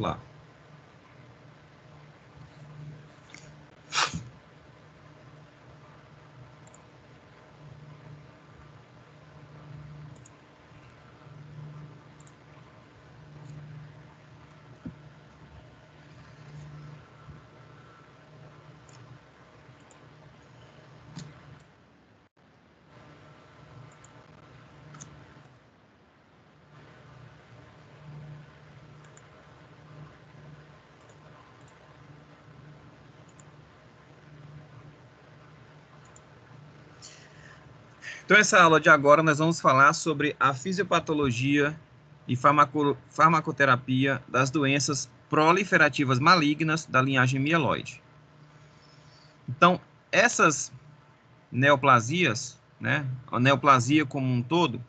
lá. Então, essa aula de agora nós vamos falar sobre a fisiopatologia e farmaco farmacoterapia das doenças proliferativas malignas da linhagem mieloide. Então, essas neoplasias, né, a neoplasia como um todo,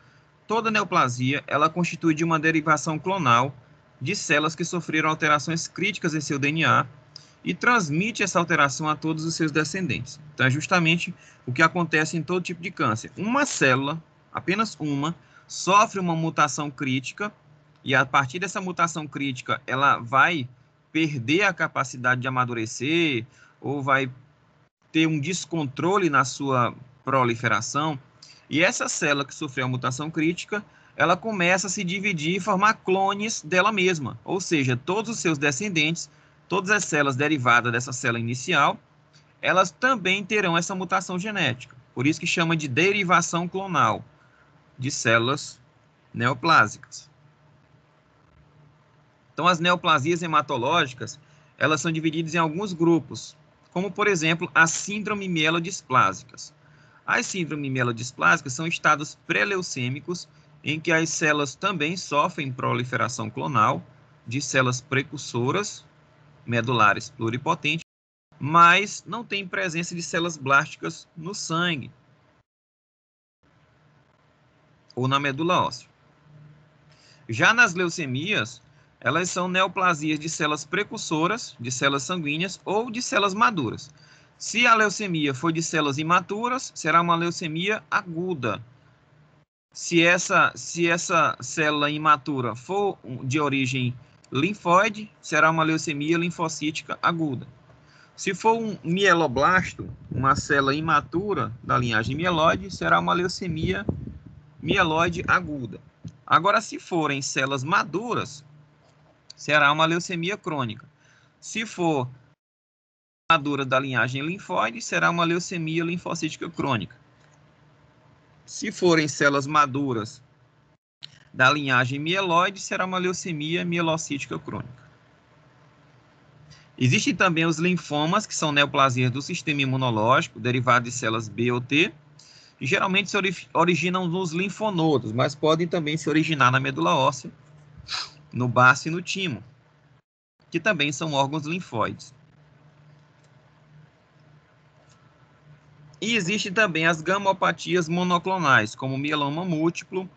toda neoplasia, ela constitui de uma derivação clonal de células que sofreram alterações críticas em seu DNA e transmite essa alteração a todos os seus descendentes. Então, é justamente o que acontece em todo tipo de câncer. Uma célula, apenas uma, sofre uma mutação crítica e a partir dessa mutação crítica ela vai perder a capacidade de amadurecer ou vai ter um descontrole na sua proliferação. E essa célula que sofreu a mutação crítica, ela começa a se dividir e formar clones dela mesma, ou seja, todos os seus descendentes todas as células derivadas dessa célula inicial, elas também terão essa mutação genética. Por isso que chama de derivação clonal de células neoplásicas. Então, as neoplasias hematológicas, elas são divididas em alguns grupos, como, por exemplo, as síndrome mielodisplásicas. As síndrome mielodisplásicas são estados pré-leucêmicos em que as células também sofrem proliferação clonal de células precursoras medulares pluripotentes, mas não tem presença de células blásticas no sangue ou na medula óssea. Já nas leucemias, elas são neoplasias de células precursoras, de células sanguíneas ou de células maduras. Se a leucemia for de células imaturas, será uma leucemia aguda. Se essa, se essa célula imatura for de origem Linfóide será uma leucemia linfocítica aguda. Se for um mieloblasto, uma célula imatura da linhagem mieloide, será uma leucemia mieloide aguda. Agora, se forem células maduras, será uma leucemia crônica. Se for madura da linhagem linfóide, será uma leucemia linfocítica crônica. Se forem células maduras da linhagem mieloide será uma leucemia mielocítica crônica. Existem também os linfomas, que são neoplasias do sistema imunológico, derivados de células B ou T, que geralmente se originam nos linfonodos, mas podem também se originar na medula óssea, no baço e no timo, que também são órgãos linfóides. E existem também as gamopatias monoclonais, como mieloma múltiplo,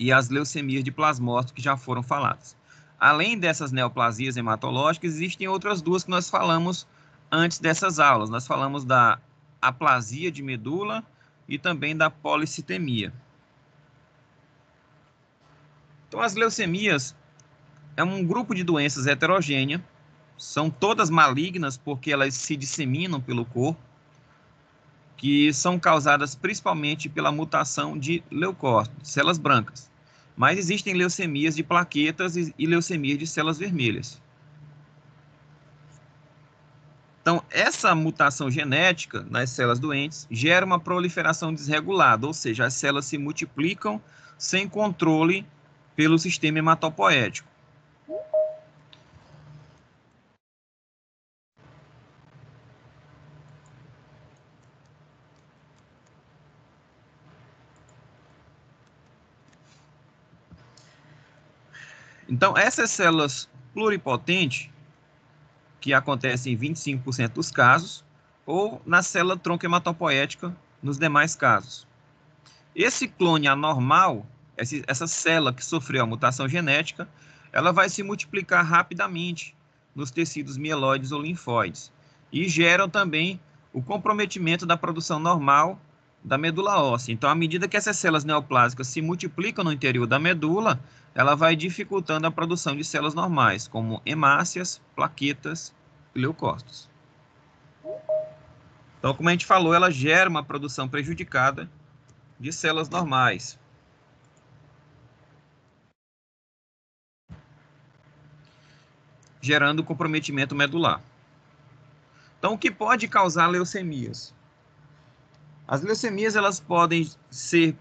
e as leucemias de plasmócito que já foram faladas. Além dessas neoplasias hematológicas, existem outras duas que nós falamos antes dessas aulas. Nós falamos da aplasia de medula e também da policitemia. Então, as leucemias é um grupo de doenças heterogênea, são todas malignas porque elas se disseminam pelo corpo, que são causadas principalmente pela mutação de leucócitos, células brancas. Mas existem leucemias de plaquetas e leucemias de células vermelhas. Então, essa mutação genética nas células doentes gera uma proliferação desregulada, ou seja, as células se multiplicam sem controle pelo sistema hematopoético. Então, essas células pluripotentes, que acontecem em 25% dos casos, ou na célula tronco hematopoética, nos demais casos. Esse clone anormal, essa célula que sofreu a mutação genética, ela vai se multiplicar rapidamente nos tecidos mieloides ou linfóides e geram também o comprometimento da produção normal da medula óssea. Então, à medida que essas células neoplásicas se multiplicam no interior da medula, ela vai dificultando a produção de células normais, como hemácias, plaquetas e leucócitos. Então, como a gente falou, ela gera uma produção prejudicada de células normais. Gerando comprometimento medular. Então, o que pode causar leucemias? As leucemias elas podem ser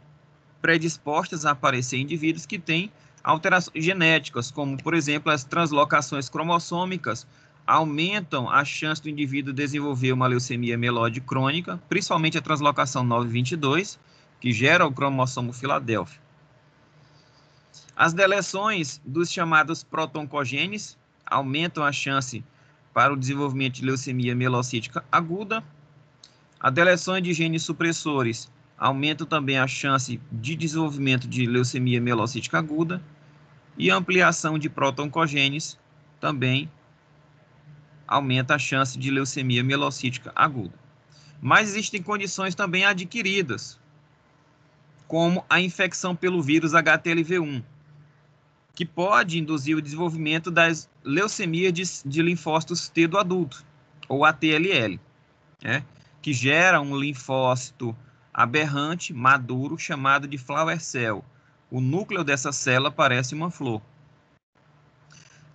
predispostas a aparecer em indivíduos que têm Alterações genéticas, como por exemplo as translocações cromossômicas, aumentam a chance do indivíduo desenvolver uma leucemia mieloide crônica, principalmente a translocação 922, que gera o cromossomo Filadélfia. As deleções dos chamados protoncogenes aumentam a chance para o desenvolvimento de leucemia mielocítica aguda. A deleção de genes supressores aumenta também a chance de desenvolvimento de leucemia mielocítica aguda. E ampliação de protoncogênese também aumenta a chance de leucemia mielocítica aguda. Mas existem condições também adquiridas, como a infecção pelo vírus HTLV1, que pode induzir o desenvolvimento das leucemias de, de linfócitos T do adulto, ou ATLL, né? que gera um linfócito aberrante, maduro, chamado de flower cell, o núcleo dessa célula parece uma flor.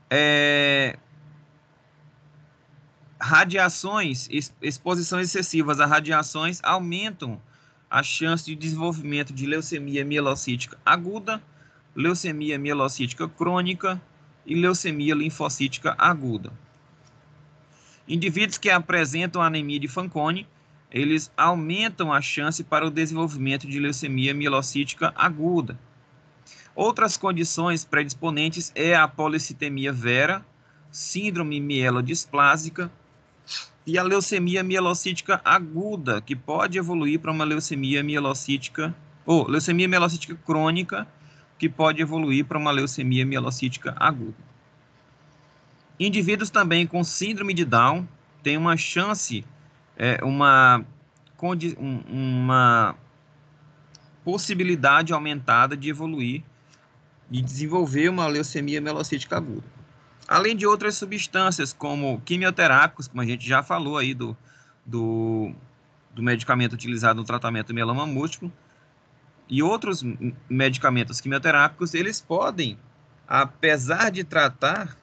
É... Radiações, exposições excessivas a radiações aumentam a chance de desenvolvimento de leucemia mielocítica aguda, leucemia mielocítica crônica e leucemia linfocítica aguda. Indivíduos que apresentam anemia de Fanconi, eles aumentam a chance para o desenvolvimento de leucemia mielocítica aguda. Outras condições predisponentes é a policitemia vera, síndrome mielodisplásica e a leucemia mielocítica aguda, que pode evoluir para uma leucemia mielocítica ou leucemia mielocítica crônica, que pode evoluir para uma leucemia mielocítica aguda. Indivíduos também com síndrome de Down têm uma chance, é, uma, uma possibilidade aumentada de evoluir e desenvolver uma leucemia mielocítica aguda. Além de outras substâncias, como quimioterápicos, como a gente já falou aí do, do, do medicamento utilizado no tratamento do mieloma múltiplo, e outros medicamentos quimioterápicos, eles podem, apesar de tratar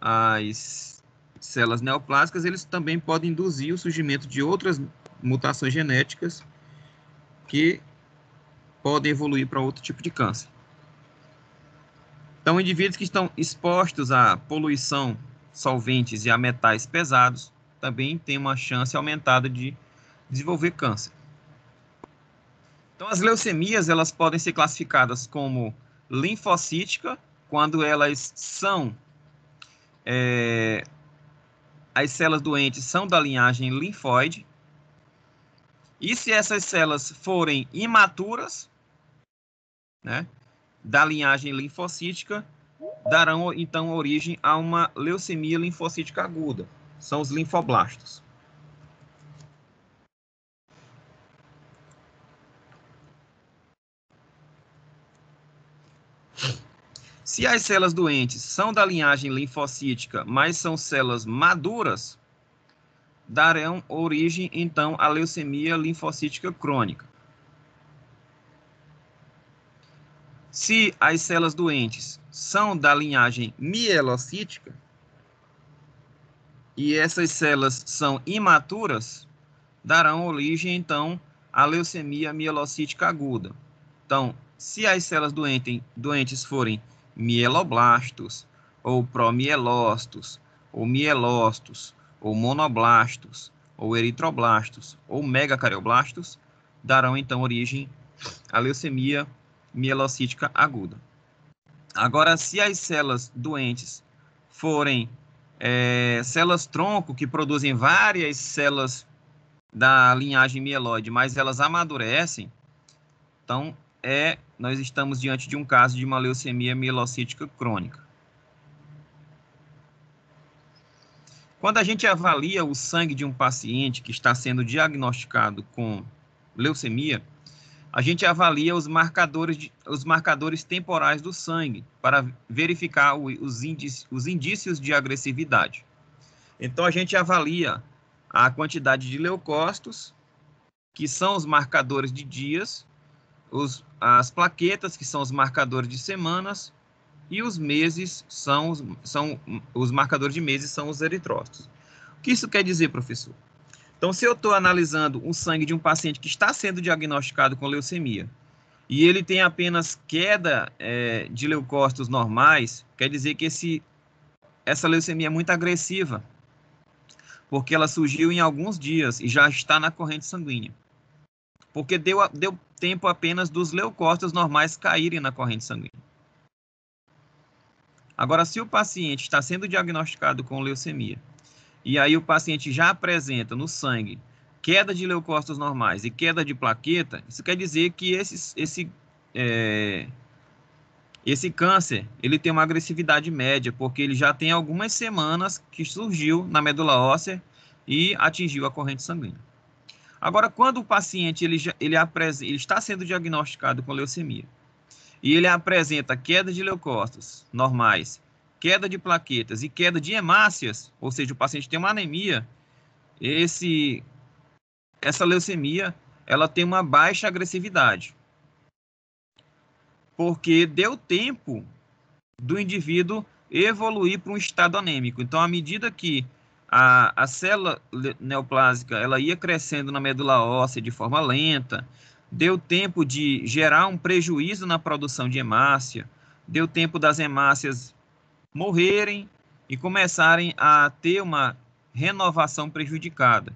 as células neoplásicas, eles também podem induzir o surgimento de outras mutações genéticas que podem evoluir para outro tipo de câncer. Então, indivíduos que estão expostos à poluição, solventes e a metais pesados também têm uma chance aumentada de desenvolver câncer. Então, as leucemias elas podem ser classificadas como linfocítica quando elas são é, as células doentes são da linhagem linfóide. E se essas células forem imaturas, né, da linhagem linfocítica darão então origem a uma leucemia linfocítica aguda, são os linfoblastos. Se as células doentes são da linhagem linfocítica, mas são células maduras, darão origem então à leucemia linfocítica crônica. Se as células doentes são da linhagem mielocítica e essas células são imaturas, darão origem então à leucemia mielocítica aguda. Então, se as células doente, doentes forem mieloblastos ou promielócitos ou mielócitos ou monoblastos ou eritroblastos ou megacarioblastos, darão então origem à leucemia mielocítica aguda. Agora, se as células doentes forem é, células-tronco, que produzem várias células da linhagem mieloide, mas elas amadurecem, então é, nós estamos diante de um caso de uma leucemia mielocítica crônica. Quando a gente avalia o sangue de um paciente que está sendo diagnosticado com leucemia, a gente avalia os marcadores, de, os marcadores temporais do sangue para verificar o, os, índice, os indícios de agressividade. Então, a gente avalia a quantidade de leucócitos, que são os marcadores de dias, os, as plaquetas, que são os marcadores de semanas, e os meses são, são os marcadores de meses são os eritrócitos. O que isso quer dizer, professor? Então, se eu estou analisando um sangue de um paciente que está sendo diagnosticado com leucemia e ele tem apenas queda é, de leucócitos normais, quer dizer que esse, essa leucemia é muito agressiva, porque ela surgiu em alguns dias e já está na corrente sanguínea. Porque deu, deu tempo apenas dos leucócitos normais caírem na corrente sanguínea. Agora, se o paciente está sendo diagnosticado com leucemia e aí o paciente já apresenta no sangue queda de leucócitos normais e queda de plaqueta, isso quer dizer que esse, esse, é, esse câncer ele tem uma agressividade média, porque ele já tem algumas semanas que surgiu na medula óssea e atingiu a corrente sanguínea. Agora, quando o paciente ele, ele, apresenta, ele está sendo diagnosticado com leucemia e ele apresenta queda de leucócitos normais queda de plaquetas e queda de hemácias, ou seja, o paciente tem uma anemia, esse, essa leucemia ela tem uma baixa agressividade. Porque deu tempo do indivíduo evoluir para um estado anêmico. Então, à medida que a, a célula neoplásica ela ia crescendo na medula óssea de forma lenta, deu tempo de gerar um prejuízo na produção de hemácia, deu tempo das hemácias morrerem e começarem a ter uma renovação prejudicada.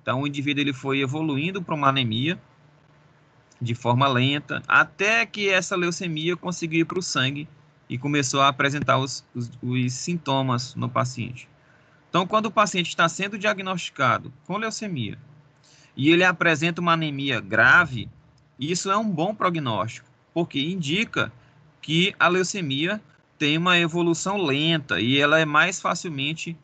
Então, o indivíduo ele foi evoluindo para uma anemia de forma lenta, até que essa leucemia conseguiu ir para o sangue e começou a apresentar os, os, os sintomas no paciente. Então, quando o paciente está sendo diagnosticado com leucemia e ele apresenta uma anemia grave, isso é um bom prognóstico, porque indica que a leucemia tem uma evolução lenta e ela é mais facilmente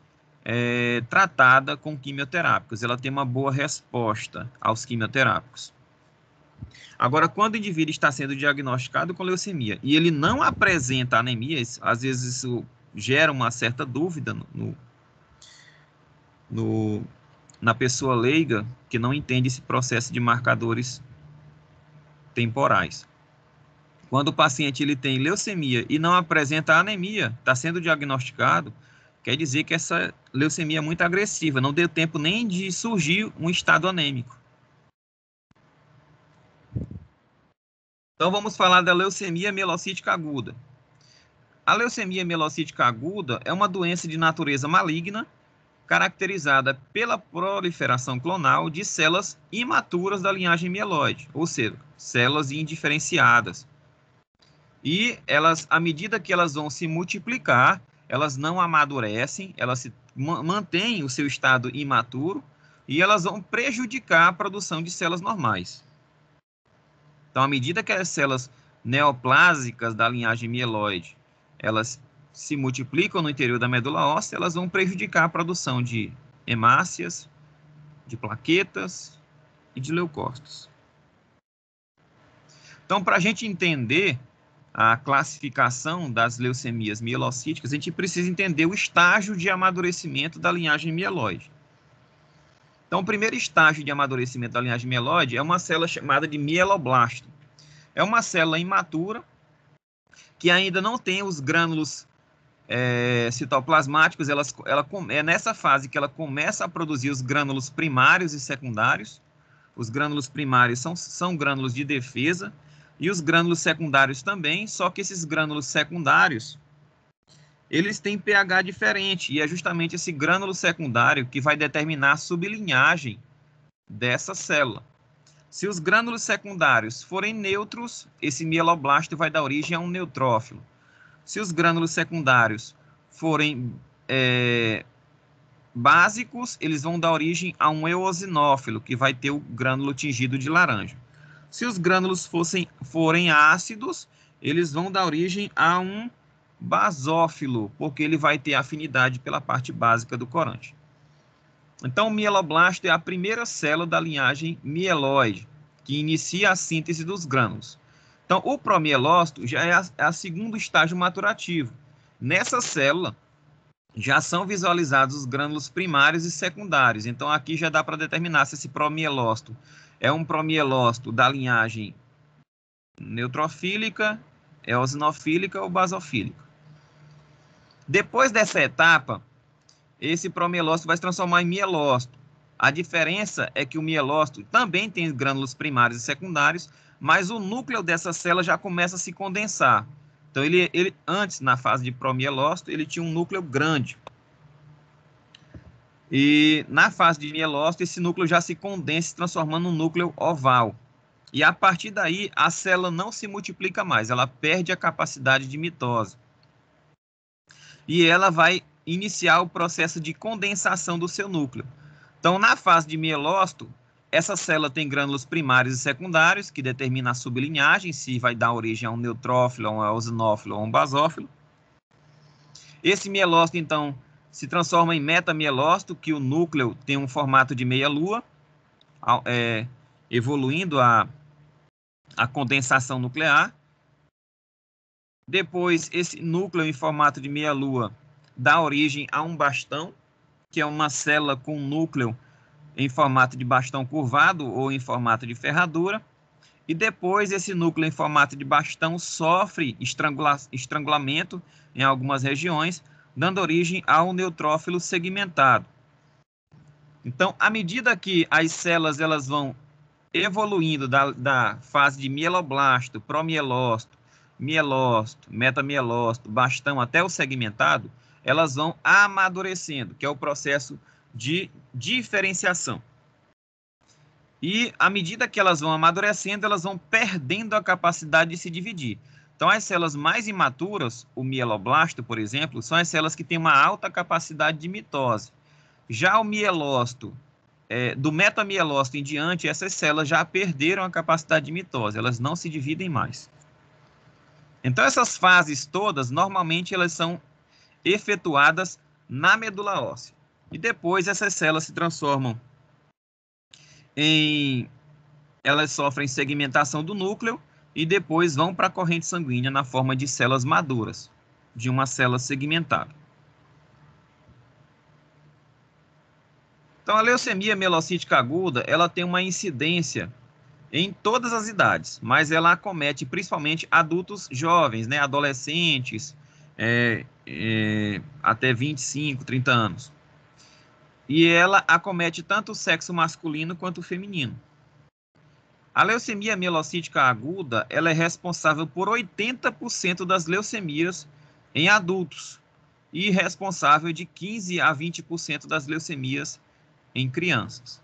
é, tratada com quimioterápicos. Ela tem uma boa resposta aos quimioterápicos. Agora, quando o indivíduo está sendo diagnosticado com leucemia e ele não apresenta anemia, às vezes isso gera uma certa dúvida no, no, na pessoa leiga que não entende esse processo de marcadores temporais. Quando o paciente ele tem leucemia e não apresenta anemia, está sendo diagnosticado, quer dizer que essa leucemia é muito agressiva, não deu tempo nem de surgir um estado anêmico. Então vamos falar da leucemia mielocítica aguda. A leucemia mielocítica aguda é uma doença de natureza maligna caracterizada pela proliferação clonal de células imaturas da linhagem mieloide, ou seja, células indiferenciadas, e elas, à medida que elas vão se multiplicar, elas não amadurecem, elas se mantêm o seu estado imaturo e elas vão prejudicar a produção de células normais. Então, à medida que as células neoplásicas da linhagem mieloide, elas se multiplicam no interior da medula óssea, elas vão prejudicar a produção de hemácias, de plaquetas e de leucócitos. Então, para a gente entender a classificação das leucemias mielocíticas, a gente precisa entender o estágio de amadurecimento da linhagem mieloide. Então, o primeiro estágio de amadurecimento da linhagem mieloide é uma célula chamada de mieloblasto. É uma célula imatura que ainda não tem os grânulos é, citoplasmáticos. Elas, ela, é nessa fase que ela começa a produzir os grânulos primários e secundários. Os grânulos primários são, são grânulos de defesa e os grânulos secundários também, só que esses grânulos secundários eles têm pH diferente e é justamente esse grânulo secundário que vai determinar a sublinhagem dessa célula. Se os grânulos secundários forem neutros, esse mieloblasto vai dar origem a um neutrófilo. Se os grânulos secundários forem é, básicos, eles vão dar origem a um eosinófilo, que vai ter o grânulo tingido de laranja. Se os grânulos fossem, forem ácidos, eles vão dar origem a um basófilo, porque ele vai ter afinidade pela parte básica do corante. Então, o mieloblasto é a primeira célula da linhagem mieloide, que inicia a síntese dos grânulos. Então, o promielócito já é a, é a segundo estágio maturativo. Nessa célula, já são visualizados os grânulos primários e secundários. Então, aqui já dá para determinar se esse promielócito é um promielócito da linhagem neutrofílica, eosinofílica é ou basofílica. Depois dessa etapa, esse promielócito vai se transformar em mielócito. A diferença é que o mielócito também tem grânulos primários e secundários, mas o núcleo dessa célula já começa a se condensar. Então, ele, ele antes, na fase de promielócito, ele tinha um núcleo grande. E na fase de mielócito, esse núcleo já se condensa, se transformando num núcleo oval. E a partir daí, a célula não se multiplica mais, ela perde a capacidade de mitose. E ela vai iniciar o processo de condensação do seu núcleo. Então, na fase de mielócito, essa célula tem grânulos primários e secundários, que determina a sublinhagem, se vai dar origem a um neutrófilo, a um eosinófilo ou a um basófilo. Esse mielócito, então, se transforma em metamielócito, que o núcleo tem um formato de meia-lua, é, evoluindo a, a condensação nuclear. Depois, esse núcleo em formato de meia-lua dá origem a um bastão, que é uma célula com um núcleo em formato de bastão curvado ou em formato de ferradura. E depois, esse núcleo em formato de bastão sofre estrangula estrangulamento em algumas regiões, dando origem ao neutrófilo segmentado. Então, à medida que as células elas vão evoluindo da, da fase de mieloblasto, promielócito, mielócito, metamielócito, bastão até o segmentado, elas vão amadurecendo, que é o processo de diferenciação. E à medida que elas vão amadurecendo, elas vão perdendo a capacidade de se dividir. Então, as células mais imaturas, o mieloblasto, por exemplo, são as células que têm uma alta capacidade de mitose. Já o mielócito, é, do metamielócito em diante, essas células já perderam a capacidade de mitose, elas não se dividem mais. Então, essas fases todas, normalmente, elas são efetuadas na medula óssea. E depois, essas células se transformam em... Elas sofrem segmentação do núcleo e depois vão para a corrente sanguínea na forma de células maduras, de uma célula segmentada. Então, a leucemia mielocítica aguda, ela tem uma incidência em todas as idades, mas ela acomete principalmente adultos jovens, né, adolescentes, é, é, até 25, 30 anos. E ela acomete tanto o sexo masculino quanto o feminino. A leucemia mielocítica aguda ela é responsável por 80% das leucemias em adultos e responsável de 15 a 20% das leucemias em crianças.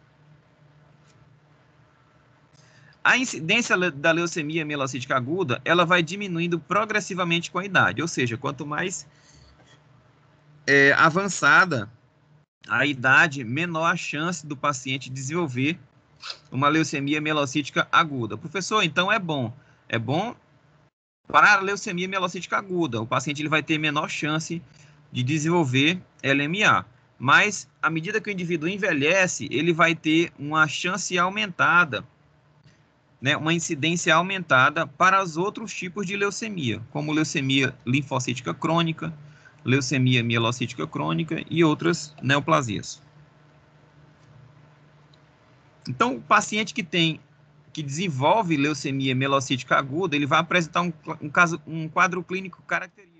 A incidência da leucemia mielocítica aguda, ela vai diminuindo progressivamente com a idade, ou seja, quanto mais é, avançada a idade, menor a chance do paciente desenvolver uma leucemia mielocítica aguda. Professor, então é bom. É bom para a leucemia mielocítica aguda. O paciente ele vai ter menor chance de desenvolver LMA. Mas, à medida que o indivíduo envelhece, ele vai ter uma chance aumentada, né, uma incidência aumentada para os outros tipos de leucemia, como leucemia linfocítica crônica, leucemia mielocítica crônica e outras neoplasias. Então, o paciente que tem que desenvolve leucemia mielocítica aguda, ele vai apresentar um, um, caso, um quadro clínico característico.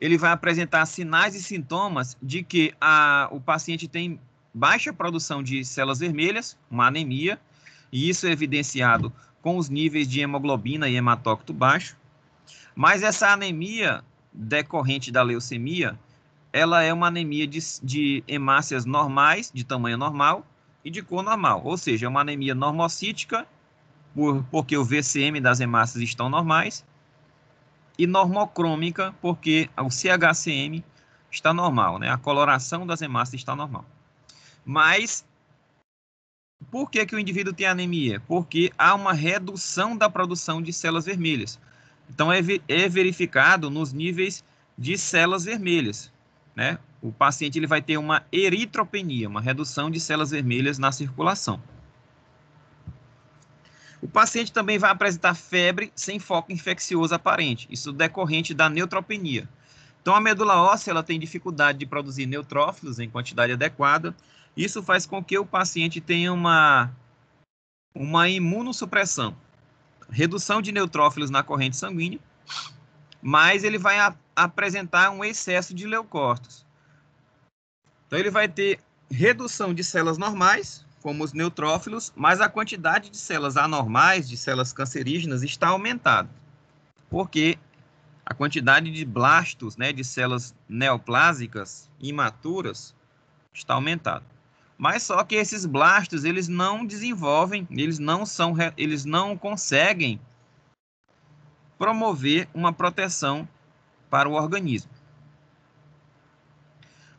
Ele vai apresentar sinais e sintomas de que a, o paciente tem baixa produção de células vermelhas, uma anemia, e isso é evidenciado com os níveis de hemoglobina e hematócito baixo. Mas essa anemia decorrente da leucemia, ela é uma anemia de, de hemácias normais, de tamanho normal, e de cor normal, ou seja, é uma anemia normocítica, por, porque o VCM das hemácias estão normais, e normocrômica, porque o CHCM está normal, né? A coloração das hemácias está normal. Mas por que, que o indivíduo tem anemia? Porque há uma redução da produção de células vermelhas. Então, é, é verificado nos níveis de células vermelhas, né? o paciente ele vai ter uma eritropenia, uma redução de células vermelhas na circulação. O paciente também vai apresentar febre sem foco infeccioso aparente, isso decorrente da neutropenia. Então, a medula óssea ela tem dificuldade de produzir neutrófilos em quantidade adequada. Isso faz com que o paciente tenha uma, uma imunossupressão, redução de neutrófilos na corrente sanguínea, mas ele vai a, apresentar um excesso de leucócitos. Então ele vai ter redução de células normais, como os neutrófilos, mas a quantidade de células anormais, de células cancerígenas, está aumentada. Porque a quantidade de blastos, né, de células neoplásicas imaturas, está aumentada. Mas só que esses blastos, eles não desenvolvem, eles não são, eles não conseguem promover uma proteção para o organismo.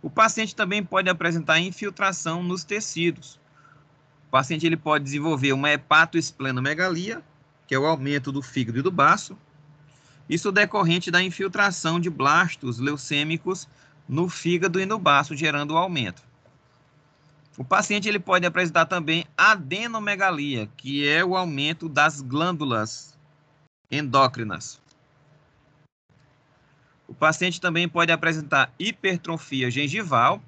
O paciente também pode apresentar infiltração nos tecidos. O paciente ele pode desenvolver uma hepatoesplenomegalia, que é o aumento do fígado e do baço. Isso decorrente da infiltração de blastos leucêmicos no fígado e no baço, gerando o aumento. O paciente ele pode apresentar também adenomegalia, que é o aumento das glândulas endócrinas. O paciente também pode apresentar hipertrofia gengival,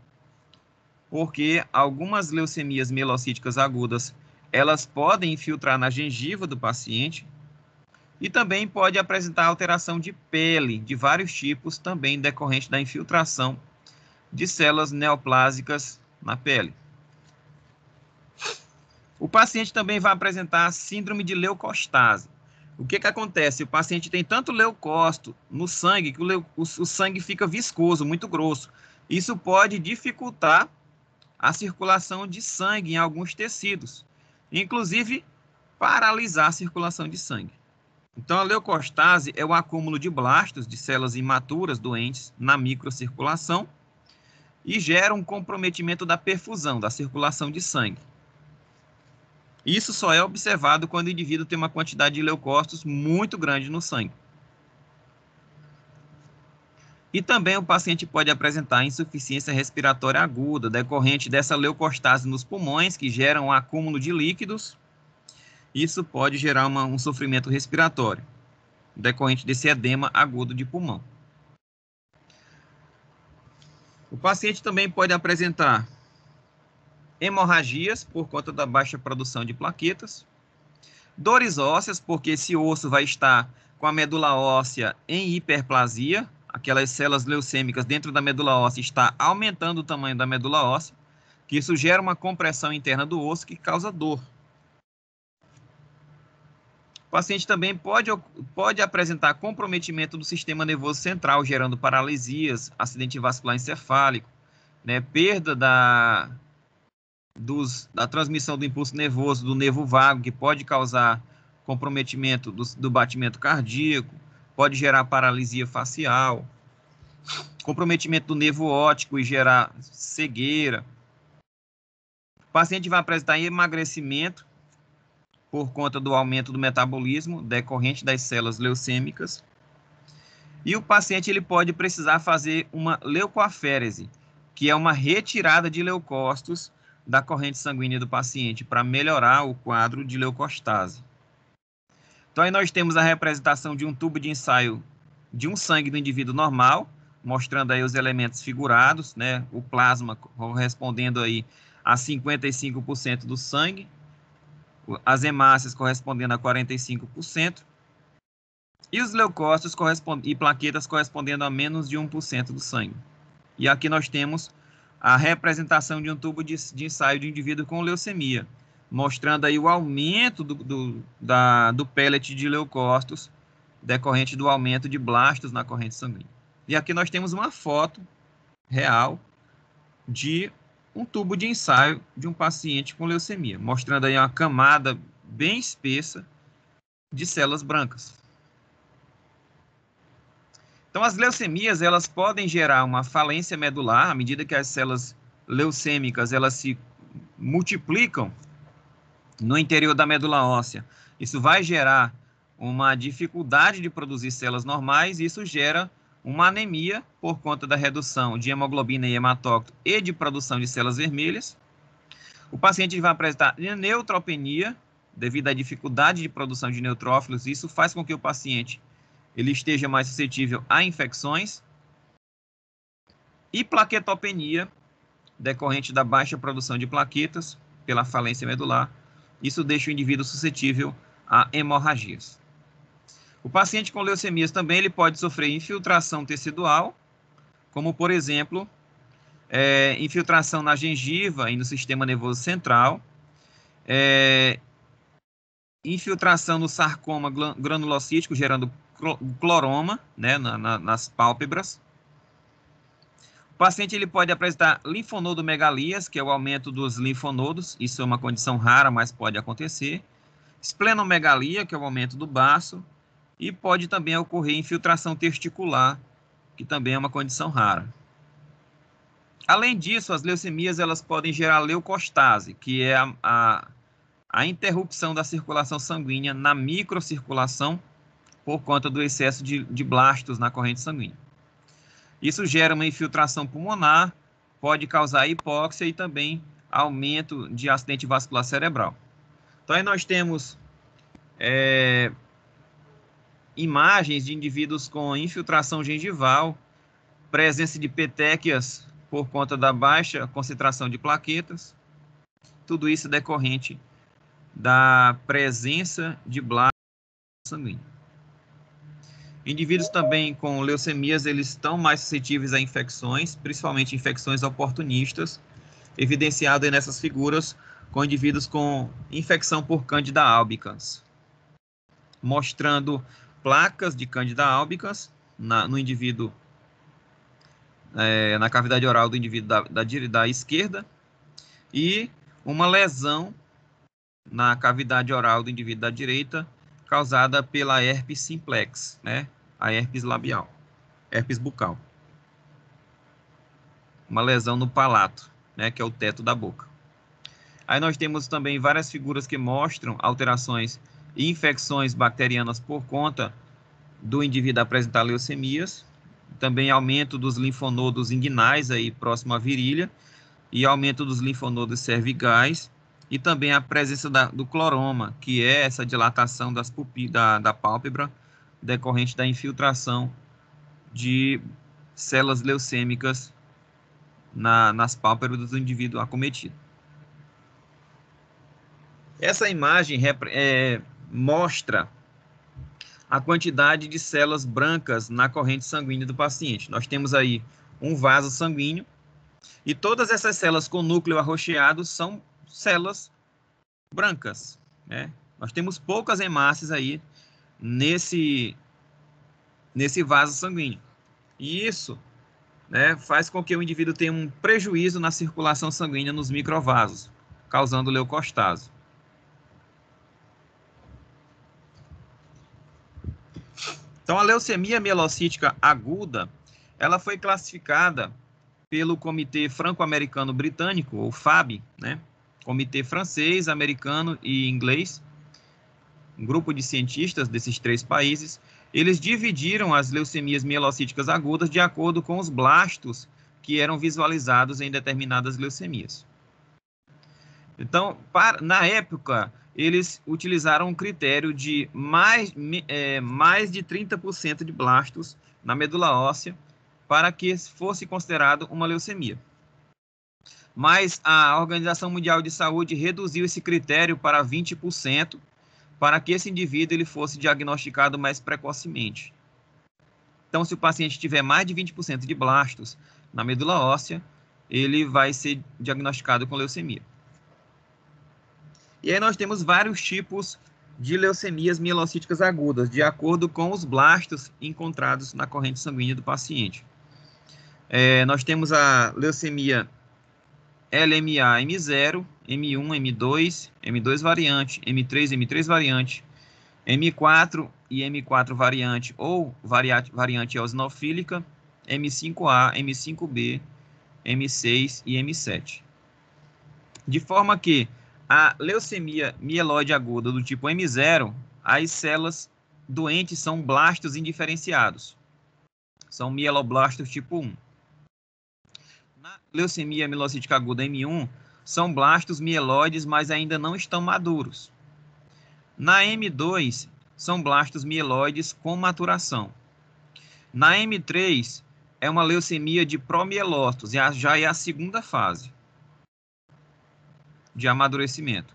porque algumas leucemias mielocíticas agudas, elas podem infiltrar na gengiva do paciente e também pode apresentar alteração de pele de vários tipos, também decorrente da infiltração de células neoplásicas na pele. O paciente também vai apresentar síndrome de leucostase. O que, que acontece? O paciente tem tanto leucócito no sangue que o, o sangue fica viscoso, muito grosso. Isso pode dificultar a circulação de sangue em alguns tecidos, inclusive paralisar a circulação de sangue. Então, a leucostase é o acúmulo de blastos de células imaturas doentes na microcirculação e gera um comprometimento da perfusão, da circulação de sangue. Isso só é observado quando o indivíduo tem uma quantidade de leucócitos muito grande no sangue. E também o paciente pode apresentar insuficiência respiratória aguda, decorrente dessa leucostase nos pulmões, que gera um acúmulo de líquidos. Isso pode gerar uma, um sofrimento respiratório, decorrente desse edema agudo de pulmão. O paciente também pode apresentar hemorragias por conta da baixa produção de plaquetas, dores ósseas, porque esse osso vai estar com a medula óssea em hiperplasia, aquelas células leucêmicas dentro da medula óssea está aumentando o tamanho da medula óssea, que isso gera uma compressão interna do osso que causa dor. O paciente também pode, pode apresentar comprometimento do sistema nervoso central, gerando paralisias, acidente vascular encefálico, né, perda da, dos, da transmissão do impulso nervoso, do nervo vago, que pode causar comprometimento do, do batimento cardíaco, pode gerar paralisia facial, comprometimento do nervo óptico e gerar cegueira. O paciente vai apresentar emagrecimento por conta do aumento do metabolismo decorrente das células leucêmicas. E o paciente ele pode precisar fazer uma leucoaférese, que é uma retirada de leucócitos da corrente sanguínea do paciente para melhorar o quadro de leucostase. Então, aí nós temos a representação de um tubo de ensaio de um sangue do indivíduo normal, mostrando aí os elementos figurados, né? O plasma correspondendo aí a 55% do sangue, as hemácias correspondendo a 45%, e os leucócitos e plaquetas correspondendo a menos de 1% do sangue. E aqui nós temos a representação de um tubo de, de ensaio de um indivíduo com leucemia, mostrando aí o aumento do, do, da, do pellet de leucócitos decorrente do aumento de blastos na corrente sanguínea. E aqui nós temos uma foto real de um tubo de ensaio de um paciente com leucemia, mostrando aí uma camada bem espessa de células brancas. Então, as leucemias elas podem gerar uma falência medular à medida que as células leucêmicas elas se multiplicam no interior da medula óssea. Isso vai gerar uma dificuldade de produzir células normais e isso gera uma anemia por conta da redução de hemoglobina e hematócrito e de produção de células vermelhas. O paciente vai apresentar neutropenia devido à dificuldade de produção de neutrófilos. e Isso faz com que o paciente ele esteja mais suscetível a infecções. E plaquetopenia, decorrente da baixa produção de plaquetas pela falência medular, isso deixa o indivíduo suscetível a hemorragias. O paciente com leucemias também ele pode sofrer infiltração tecidual, como por exemplo, é, infiltração na gengiva e no sistema nervoso central, é, infiltração no sarcoma granulocítico, gerando cloroma né, na, na, nas pálpebras. O paciente ele pode apresentar linfonodomegalias, que é o aumento dos linfonodos, isso é uma condição rara, mas pode acontecer. Esplenomegalia, que é o aumento do baço, e pode também ocorrer infiltração testicular, que também é uma condição rara. Além disso, as leucemias elas podem gerar leucostase, que é a, a, a interrupção da circulação sanguínea na microcirculação por conta do excesso de, de blastos na corrente sanguínea. Isso gera uma infiltração pulmonar, pode causar hipóxia e também aumento de acidente vascular cerebral. Então, aí nós temos é, imagens de indivíduos com infiltração gengival, presença de petequias por conta da baixa concentração de plaquetas, tudo isso decorrente da presença de blastos sanguíneos. Indivíduos também com leucemias, eles estão mais suscetíveis a infecções, principalmente infecções oportunistas, evidenciado nessas figuras com indivíduos com infecção por Candida albicans, mostrando placas de Candida albicans na, no indivíduo, é, na cavidade oral do indivíduo da, da, da esquerda e uma lesão na cavidade oral do indivíduo da direita, causada pela herpes simplex, né? A herpes labial, herpes bucal. Uma lesão no palato, né, que é o teto da boca. Aí nós temos também várias figuras que mostram alterações e infecções bacterianas por conta do indivíduo apresentar leucemias, também aumento dos linfonodos inguinais aí próximo à virilha e aumento dos linfonodos cervicais e também a presença da, do cloroma, que é essa dilatação das pupil, da, da pálpebra decorrente da infiltração de células leucêmicas na, nas pálpebras do indivíduo acometido. Essa imagem é, mostra a quantidade de células brancas na corrente sanguínea do paciente. Nós temos aí um vaso sanguíneo e todas essas células com núcleo arroxeado são células brancas. Né? Nós temos poucas hemácias aí nesse, nesse vaso sanguíneo. E isso né, faz com que o indivíduo tenha um prejuízo na circulação sanguínea nos microvasos, causando leucostase. Então, a leucemia mielocítica aguda, ela foi classificada pelo Comitê Franco-Americano Britânico, ou FAB, né, comitê francês, americano e inglês, um grupo de cientistas desses três países, eles dividiram as leucemias mielocíticas agudas de acordo com os blastos que eram visualizados em determinadas leucemias. Então, para, na época, eles utilizaram um critério de mais, é, mais de 30% de blastos na medula óssea para que fosse considerado uma leucemia mas a Organização Mundial de Saúde reduziu esse critério para 20% para que esse indivíduo ele fosse diagnosticado mais precocemente. Então, se o paciente tiver mais de 20% de blastos na medula óssea, ele vai ser diagnosticado com leucemia. E aí nós temos vários tipos de leucemias mielocíticas agudas, de acordo com os blastos encontrados na corrente sanguínea do paciente. É, nós temos a leucemia LMA M0, M1, M2, M2 variante, M3, M3 variante, M4 e M4 variante ou variante, eosinofílica, M5A, M5B, M6 e M7. De forma que a leucemia mieloide aguda do tipo M0, as células doentes são blastos indiferenciados. São mieloblastos tipo 1 leucemia mielocítica aguda M1 são blastos mieloides, mas ainda não estão maduros. Na M2, são blastos mieloides com maturação. Na M3, é uma leucemia de promielócitos, e já é a segunda fase de amadurecimento.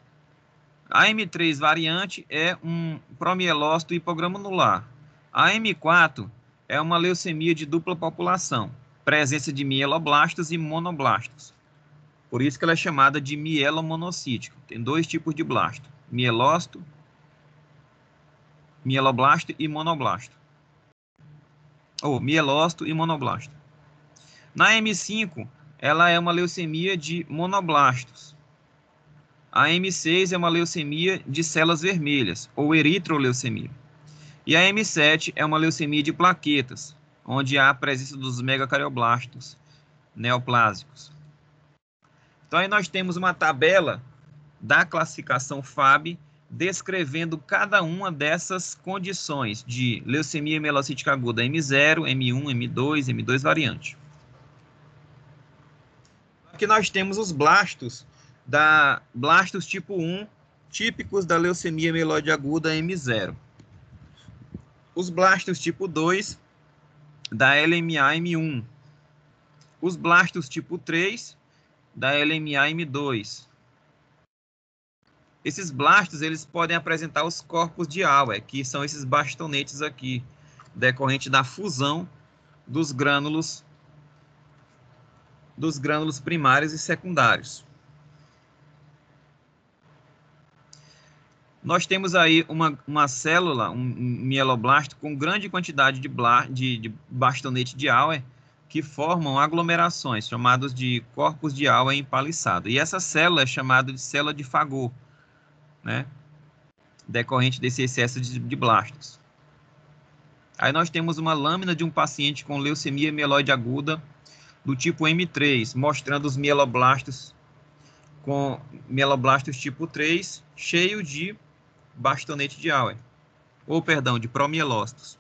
A M3 variante é um promielócito hipogranular. A M4 é uma leucemia de dupla população, presença de mieloblastos e monoblastos. Por isso que ela é chamada de mielomonocítico. Tem dois tipos de blasto: mielócito, mieloblasto e monoblasto. Ou mielócito e monoblasto. Na M5, ela é uma leucemia de monoblastos. A M6 é uma leucemia de células vermelhas, ou eritroleucemia. E a M7 é uma leucemia de plaquetas, onde há a presença dos megacarioblastos neoplásicos. Então, aí nós temos uma tabela da classificação FAB descrevendo cada uma dessas condições de leucemia mielocítica aguda M0, M1, M2, M2 variante. Aqui nós temos os blastos, da blastos tipo 1, típicos da leucemia mieloide aguda M0. Os blastos tipo 2 da LMA-M1. Os blastos tipo 3 da LMA-M2. Esses blastos eles podem apresentar os corpos de Auer, que são esses bastonetes aqui, decorrente da fusão dos grânulos dos grânulos primários e secundários. nós temos aí uma, uma célula, um mieloblasto, com grande quantidade de, bla, de, de bastonete de Auer, que formam aglomerações, chamadas de corpos de Auer empaliçado. E essa célula é chamada de célula de fagô né? decorrente desse excesso de, de blastos. Aí nós temos uma lâmina de um paciente com leucemia mieloide aguda do tipo M3, mostrando os mieloblastos com mieloblastos tipo 3, cheio de bastonete de Auer, ou perdão, de promielócitos.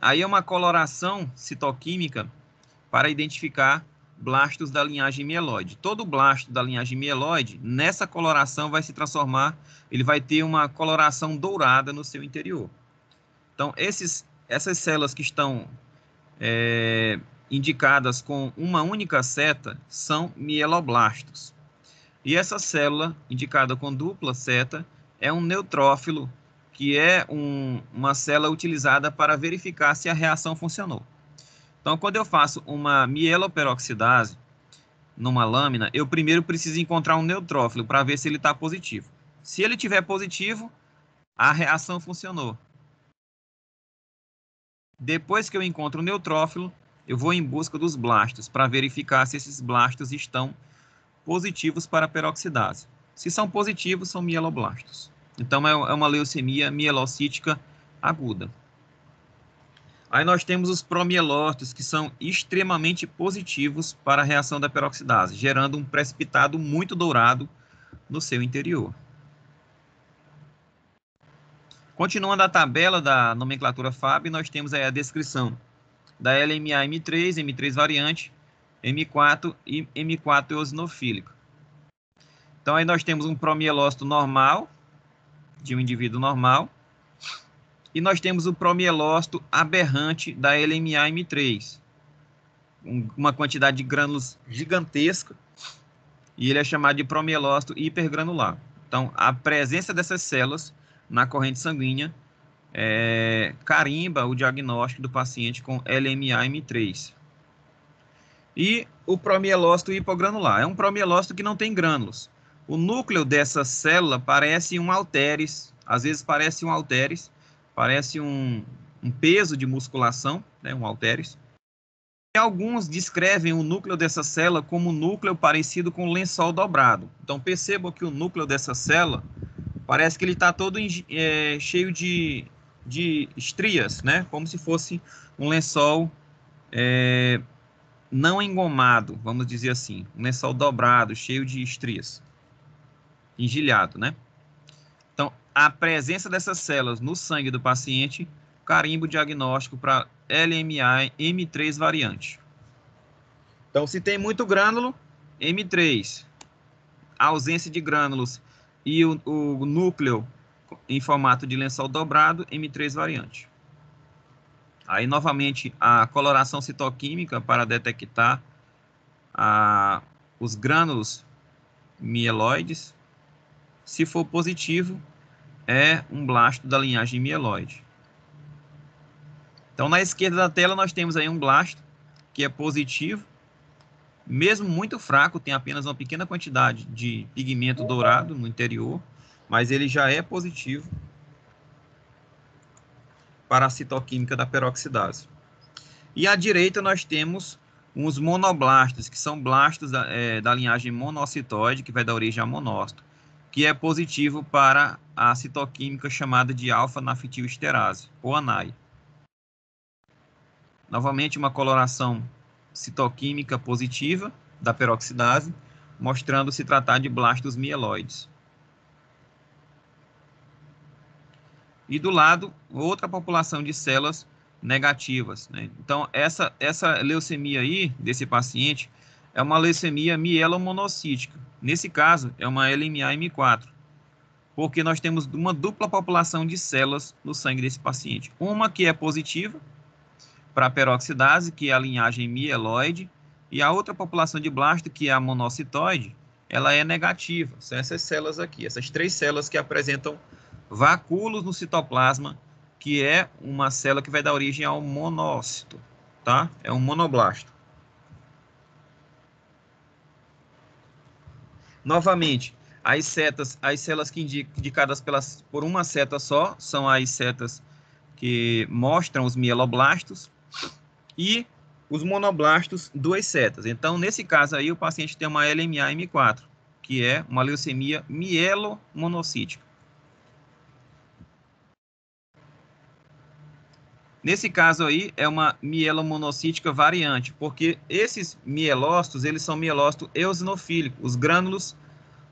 Aí é uma coloração citoquímica para identificar blastos da linhagem mieloide. Todo blasto da linhagem mieloide, nessa coloração, vai se transformar, ele vai ter uma coloração dourada no seu interior. Então, esses, essas células que estão é, indicadas com uma única seta são mieloblastos. E essa célula, indicada com dupla seta, é um neutrófilo, que é um, uma célula utilizada para verificar se a reação funcionou. Então, quando eu faço uma mieloperoxidase numa lâmina, eu primeiro preciso encontrar um neutrófilo para ver se ele está positivo. Se ele tiver positivo, a reação funcionou. Depois que eu encontro o neutrófilo, eu vou em busca dos blastos para verificar se esses blastos estão positivos positivos para a peroxidase. Se são positivos, são mieloblastos. Então, é, é uma leucemia mielocítica aguda. Aí nós temos os promielócitos, que são extremamente positivos para a reação da peroxidase, gerando um precipitado muito dourado no seu interior. Continuando a tabela da nomenclatura FAB, nós temos aí a descrição da LMA M3, M3 variante, M4 e M4 eosinofílico. Então aí nós temos um promielócito normal, de um indivíduo normal, e nós temos o promielócito aberrante da LMA-M3, um, uma quantidade de grânulos gigantesca, e ele é chamado de promielócito hipergranular. Então, a presença dessas células na corrente sanguínea é, carimba o diagnóstico do paciente com LMA-M3 e o promielócito hipogranular. É um promielócito que não tem grânulos. O núcleo dessa célula parece um halteres, às vezes parece um halteres, parece um, um peso de musculação, né, um halteres. E alguns descrevem o núcleo dessa célula como um núcleo parecido com um lençol dobrado. Então percebam que o núcleo dessa célula parece que ele está todo é, cheio de, de estrias, né? como se fosse um lençol é, não engomado, vamos dizer assim, um lençol dobrado, cheio de estrias, engilhado, né? Então, a presença dessas células no sangue do paciente, carimbo diagnóstico para LMA M3 variante. Então, se tem muito grânulo, M3. A ausência de grânulos e o, o núcleo em formato de lençol dobrado, M3 variante. Aí, novamente, a coloração citoquímica para detectar a, os grânulos mieloides. Se for positivo, é um blasto da linhagem mieloide. Então, na esquerda da tela, nós temos aí um blasto que é positivo, mesmo muito fraco, tem apenas uma pequena quantidade de pigmento dourado no interior, mas ele já é positivo para a citoquímica da peroxidase. E à direita nós temos uns monoblastos, que são blastos da, eh, é, da linhagem monocitoide, que vai dar origem a monócito, que é positivo para a citoquímica chamada de alfa-naftilsterase, ou ANAI. Novamente, uma coloração citoquímica positiva da peroxidase, mostrando se tratar de blastos mieloides. e do lado outra população de células negativas. Né? Então, essa, essa leucemia aí, desse paciente, é uma leucemia mielomonocítica. Nesse caso, é uma LMA-M4, porque nós temos uma dupla população de células no sangue desse paciente. Uma que é positiva para a peroxidase, que é a linhagem mieloide, e a outra população de blasto, que é a monocitoide, ela é negativa. São essas células aqui, essas três células que apresentam vacuolos no citoplasma, que é uma célula que vai dar origem ao monócito, tá? É um monoblasto. Novamente, as setas, as células que indicadas pelas, por uma seta só, são as setas que mostram os mieloblastos e os monoblastos, duas setas. Então, nesse caso aí, o paciente tem uma LMA M4, que é uma leucemia mielomonocítica. Nesse caso aí, é uma mielomonocítica variante, porque esses mielócitos, eles são mielócitos eosinofílicos. Os grânulos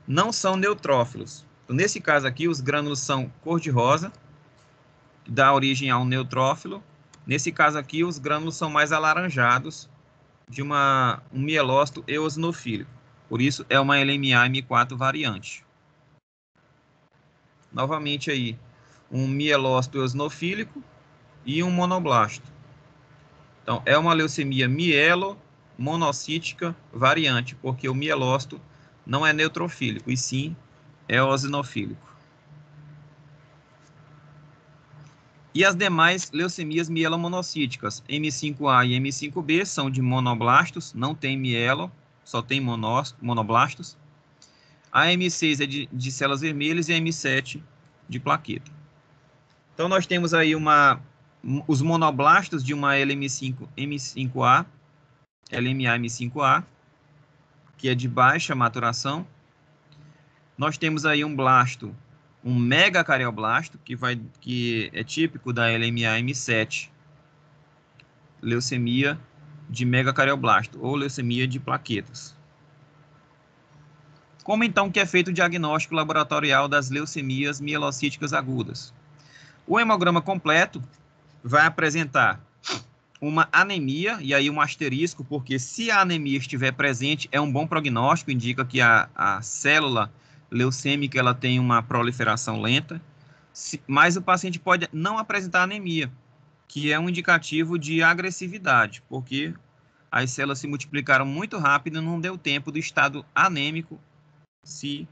não são neutrófilos. Então, nesse caso aqui, os grânulos são cor-de-rosa, dá origem a um neutrófilo. Nesse caso aqui, os grânulos são mais alaranjados, de uma, um mielócito eosinofílico. Por isso, é uma LMA-M4 variante. Novamente aí, um mielócito eosinofílico, e um monoblasto. Então, é uma leucemia mielo monocítica variante, porque o mielócito não é neutrofílico, e sim é eosinofílico. E as demais leucemias mielomonocíticas, M5A e M5B, são de monoblastos, não tem mielo, só tem monoblastos. A M6 é de, de células vermelhas e a M7 de plaqueta. Então, nós temos aí uma os monoblastos de uma LM5, M5A, LMA M5A, que é de baixa maturação. Nós temos aí um blasto, um megacarioblasto, que, vai, que é típico da LMA M7, leucemia de megacarioblasto, ou leucemia de plaquetas. Como então que é feito o diagnóstico laboratorial das leucemias mielocíticas agudas? O hemograma completo vai apresentar uma anemia, e aí um asterisco, porque se a anemia estiver presente, é um bom prognóstico, indica que a, a célula leucêmica ela tem uma proliferação lenta, se, mas o paciente pode não apresentar anemia, que é um indicativo de agressividade, porque as células se multiplicaram muito rápido, e não deu tempo do estado anêmico se,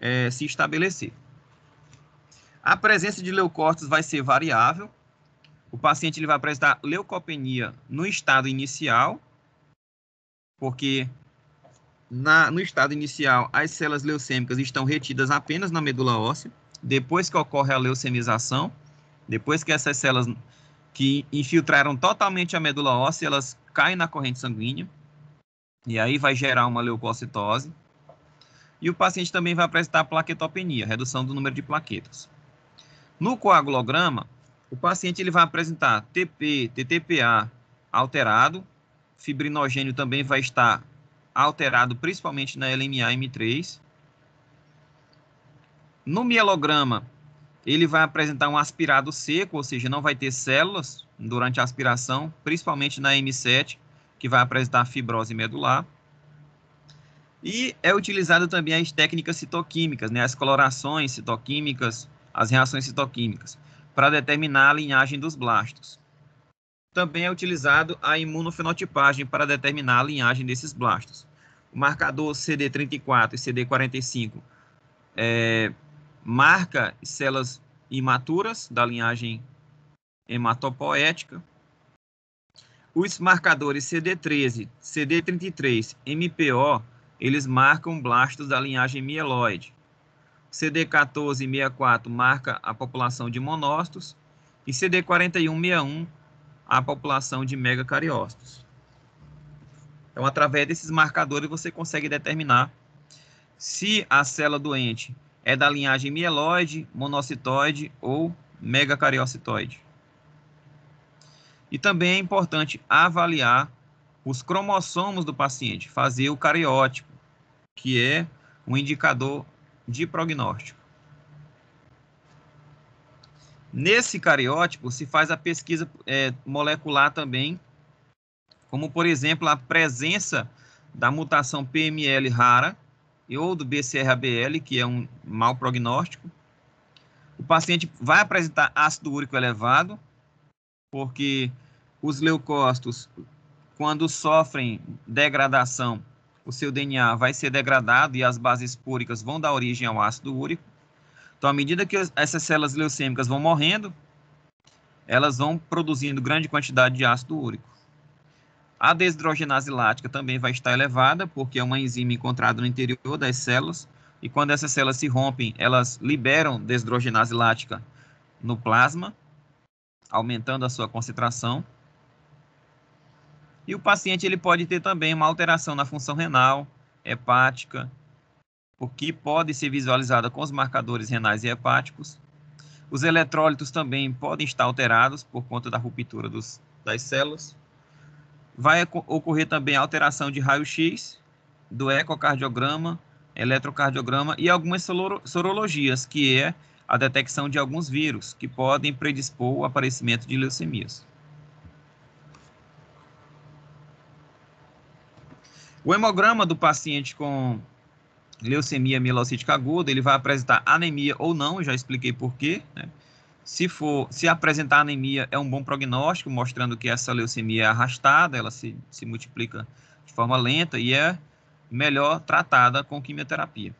é, se estabelecer. A presença de leucócitos vai ser variável, o paciente ele vai apresentar leucopenia no estado inicial, porque na, no estado inicial as células leucêmicas estão retidas apenas na medula óssea. Depois que ocorre a leucemização, depois que essas células que infiltraram totalmente a medula óssea, elas caem na corrente sanguínea, e aí vai gerar uma leucocitose. E o paciente também vai apresentar plaquetopenia, redução do número de plaquetas. No coagulograma, o paciente ele vai apresentar TP, TTPA alterado, fibrinogênio também vai estar alterado, principalmente na LMA-M3. No mielograma, ele vai apresentar um aspirado seco, ou seja, não vai ter células durante a aspiração, principalmente na M7, que vai apresentar fibrose medular. E é utilizado também as técnicas citoquímicas, né, as colorações citoquímicas, as reações citoquímicas para determinar a linhagem dos blastos. Também é utilizado a imunofenotipagem para determinar a linhagem desses blastos. O marcador CD34 e CD45 é, marca células imaturas da linhagem hematopoética. Os marcadores CD13, CD33, MPO, eles marcam blastos da linhagem mieloide. CD1464 marca a população de monócitos e CD4161 a população de megacariócitos. Então, através desses marcadores, você consegue determinar se a célula doente é da linhagem mieloide, monocitoide ou megacariocitoide. E também é importante avaliar os cromossomos do paciente, fazer o cariótipo, que é um indicador de prognóstico. Nesse cariótipo se faz a pesquisa é, molecular também, como por exemplo a presença da mutação PML rara ou do BCRABL, que é um mau prognóstico. O paciente vai apresentar ácido úrico elevado, porque os leucócitos, quando sofrem degradação, o seu DNA vai ser degradado e as bases púricas vão dar origem ao ácido úrico. Então, à medida que essas células leucêmicas vão morrendo, elas vão produzindo grande quantidade de ácido úrico. A desidrogenase lática também vai estar elevada, porque é uma enzima encontrada no interior das células, e quando essas células se rompem, elas liberam desidrogenase lática no plasma, aumentando a sua concentração. E o paciente ele pode ter também uma alteração na função renal, hepática, o que pode ser visualizada com os marcadores renais e hepáticos. Os eletrólitos também podem estar alterados por conta da ruptura dos, das células. Vai ocorrer também alteração de raio-x, do ecocardiograma, eletrocardiograma e algumas sorologias, que é a detecção de alguns vírus que podem predispor o aparecimento de leucemias. O hemograma do paciente com leucemia mielocítica aguda, ele vai apresentar anemia ou não, já expliquei por quê, né? Se for, se apresentar anemia é um bom prognóstico, mostrando que essa leucemia é arrastada, ela se, se multiplica de forma lenta e é melhor tratada com quimioterapia.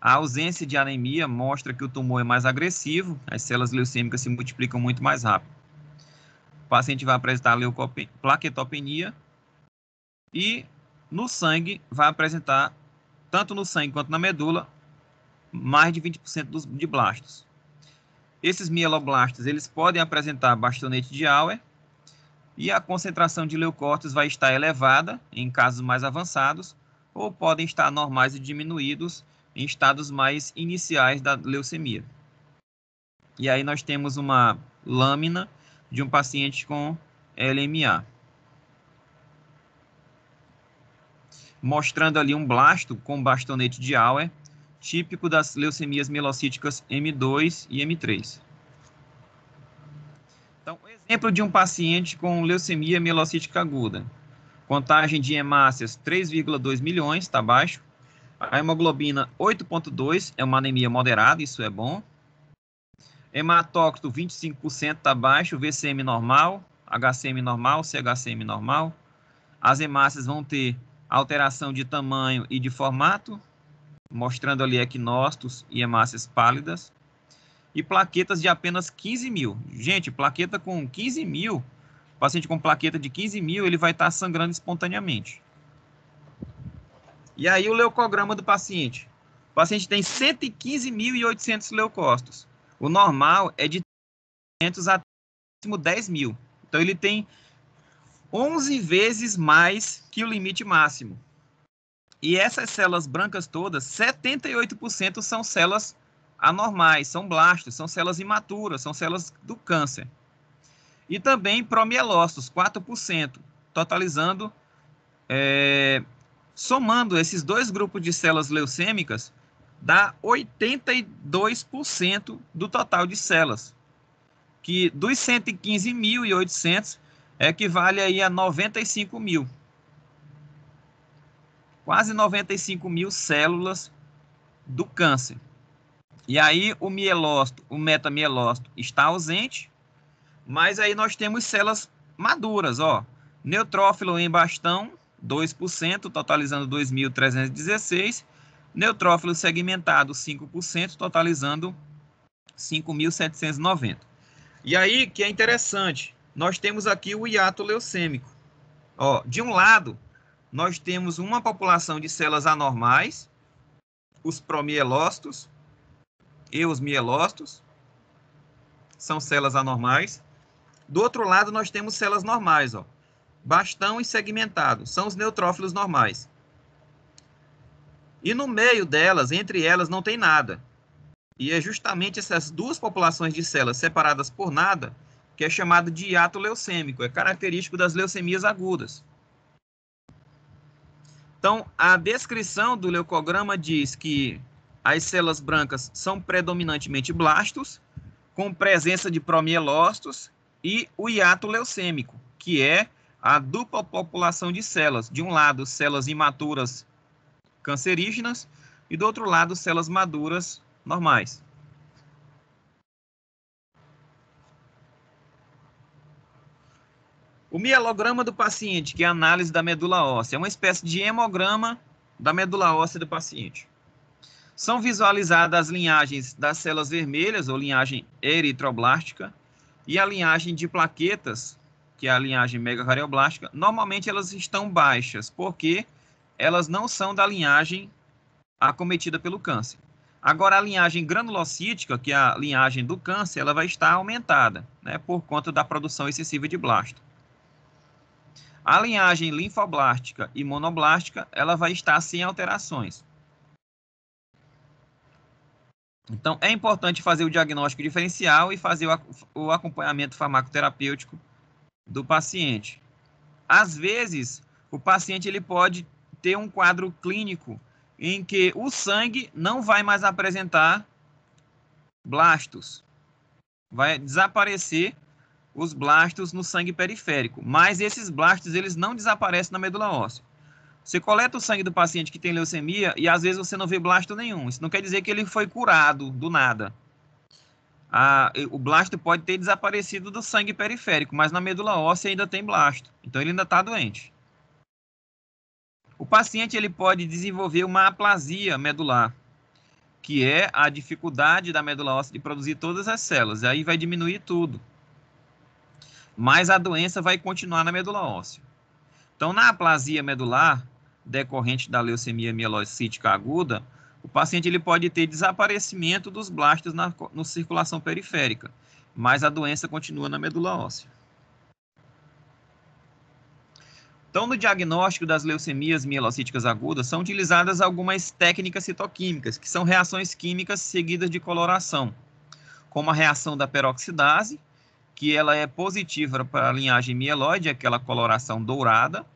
A ausência de anemia mostra que o tumor é mais agressivo, as células leucêmicas se multiplicam muito mais rápido. O paciente vai apresentar plaquetopenia e no sangue vai apresentar, tanto no sangue quanto na medula, mais de 20% dos, de blastos. Esses mieloblastos, eles podem apresentar bastonete de Auer e a concentração de leucócitos vai estar elevada em casos mais avançados ou podem estar normais e diminuídos em estados mais iniciais da leucemia. E aí nós temos uma lâmina de um paciente com LMA. mostrando ali um blasto com bastonete de Auer, típico das leucemias mielocíticas M2 e M3. Então, exemplo de um paciente com leucemia mielocítica aguda. Contagem de hemácias 3,2 milhões, está baixo. A hemoglobina 8,2 é uma anemia moderada, isso é bom. Hematócrito 25% está baixo, VCM normal, HCM normal, CHCM normal. As hemácias vão ter alteração de tamanho e de formato, mostrando ali equinócitos e hemácias pálidas, e plaquetas de apenas 15 mil. Gente, plaqueta com 15 mil, paciente com plaqueta de 15 mil, ele vai estar tá sangrando espontaneamente. E aí o leucograma do paciente. O paciente tem 115.800 leucócitos. O normal é de 300 a 10 mil. Então ele tem 11 vezes mais que o limite máximo. E essas células brancas todas, 78% são células anormais, são blastos, são células imaturas, são células do câncer. E também promielócitos, 4%, totalizando, é, somando esses dois grupos de células leucêmicas, dá 82% do total de células, que dos 115.800, equivale aí a 95 mil. Quase 95 mil células do câncer. E aí o mielócito, o metamielócito está ausente, mas aí nós temos células maduras, ó. Neutrófilo em bastão, 2%, totalizando 2.316. Neutrófilo segmentado, 5%, totalizando 5.790. E aí que é interessante, nós temos aqui o hiato leucêmico. Ó, de um lado, nós temos uma população de células anormais, os promielócitos e os mielócitos, são células anormais. Do outro lado, nós temos células normais, ó, bastão e segmentado, são os neutrófilos normais. E no meio delas, entre elas, não tem nada. E é justamente essas duas populações de células separadas por nada que é chamado de hiato leucêmico, é característico das leucemias agudas. Então, a descrição do leucograma diz que as células brancas são predominantemente blastos, com presença de promielócitos e o hiato leucêmico, que é a dupla população de células. De um lado, células imaturas cancerígenas e do outro lado, células maduras normais. O mielograma do paciente, que é a análise da medula óssea, é uma espécie de hemograma da medula óssea do paciente. São visualizadas as linhagens das células vermelhas, ou linhagem eritroblástica, e a linhagem de plaquetas, que é a linhagem megacariblástica. Normalmente elas estão baixas, porque elas não são da linhagem acometida pelo câncer. Agora, a linhagem granulocítica, que é a linhagem do câncer, ela vai estar aumentada, né, por conta da produção excessiva de blasto. A linhagem linfoblástica e monoblástica, ela vai estar sem alterações. Então, é importante fazer o diagnóstico diferencial e fazer o acompanhamento farmacoterapêutico do paciente. Às vezes, o paciente ele pode ter um quadro clínico em que o sangue não vai mais apresentar blastos, vai desaparecer os blastos no sangue periférico, mas esses blastos eles não desaparecem na medula óssea. Você coleta o sangue do paciente que tem leucemia e às vezes você não vê blasto nenhum. Isso não quer dizer que ele foi curado do nada. o blasto pode ter desaparecido do sangue periférico, mas na medula óssea ainda tem blasto. Então ele ainda está doente. O paciente ele pode desenvolver uma aplasia medular, que é a dificuldade da medula óssea de produzir todas as células. Aí vai diminuir tudo mas a doença vai continuar na medula óssea. Então, na aplasia medular, decorrente da leucemia mielocítica aguda, o paciente ele pode ter desaparecimento dos blastos na, circulação periférica, mas a doença continua na medula óssea. Então, no diagnóstico das leucemias mielocíticas agudas, são utilizadas algumas técnicas citoquímicas, que são reações químicas seguidas de coloração, como a reação da peroxidase, que ela é positiva para a linhagem mieloide, aquela coloração dourada.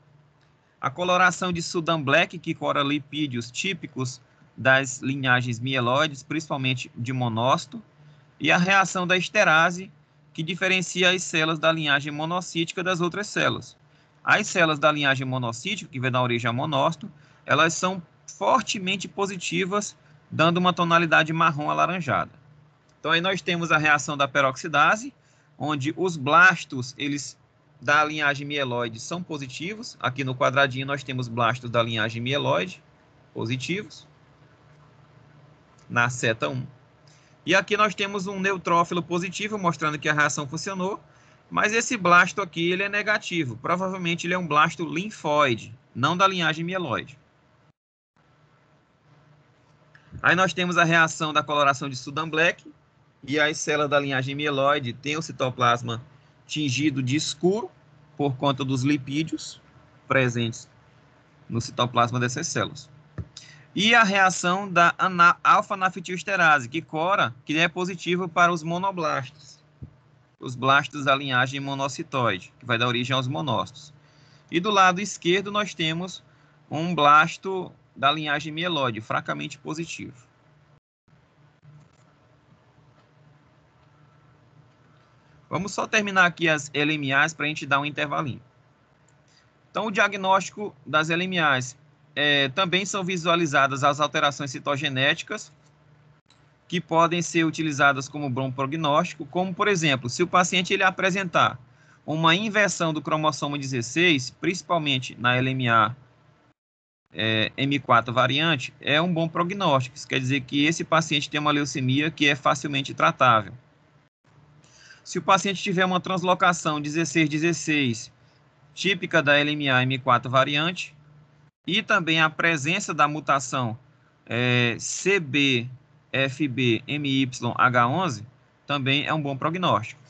A coloração de Sudan Black, que cora lipídios típicos das linhagens mieloides, principalmente de monócito. E a reação da esterase, que diferencia as células da linhagem monocítica das outras células. As células da linhagem monocítica, que vem da origem a monócito, elas são fortemente positivas, dando uma tonalidade marrom alaranjada. Então aí nós temos a reação da peroxidase, onde os blastos eles da linhagem mieloide são positivos. Aqui no quadradinho nós temos blastos da linhagem mieloide positivos na seta 1. E aqui nós temos um neutrófilo positivo, mostrando que a reação funcionou, mas esse blasto aqui ele é negativo. Provavelmente ele é um blasto linfóide, não da linhagem mieloide. Aí nós temos a reação da coloração de Sudan Black, e as células da linhagem mieloide têm o citoplasma tingido de escuro por conta dos lipídios presentes no citoplasma dessas células. E a reação da alfa-naftilsterase, que cora, que é positivo para os monoblastos, os blastos da linhagem monocitoide, que vai dar origem aos monócitos. E do lado esquerdo nós temos um blasto da linhagem mieloide, fracamente positivo. Vamos só terminar aqui as LMAs para a gente dar um intervalinho. Então, o diagnóstico das LMAs é, também são visualizadas as alterações citogenéticas que podem ser utilizadas como bom prognóstico, como, por exemplo, se o paciente ele apresentar uma inversão do cromossomo 16, principalmente na LMA é, M4 variante, é um bom prognóstico. Isso quer dizer que esse paciente tem uma leucemia que é facilmente tratável. Se o paciente tiver uma translocação 16-16, típica da LMA-M4 variante, e também a presença da mutação é, CBFBMYH11, também é um bom prognóstico.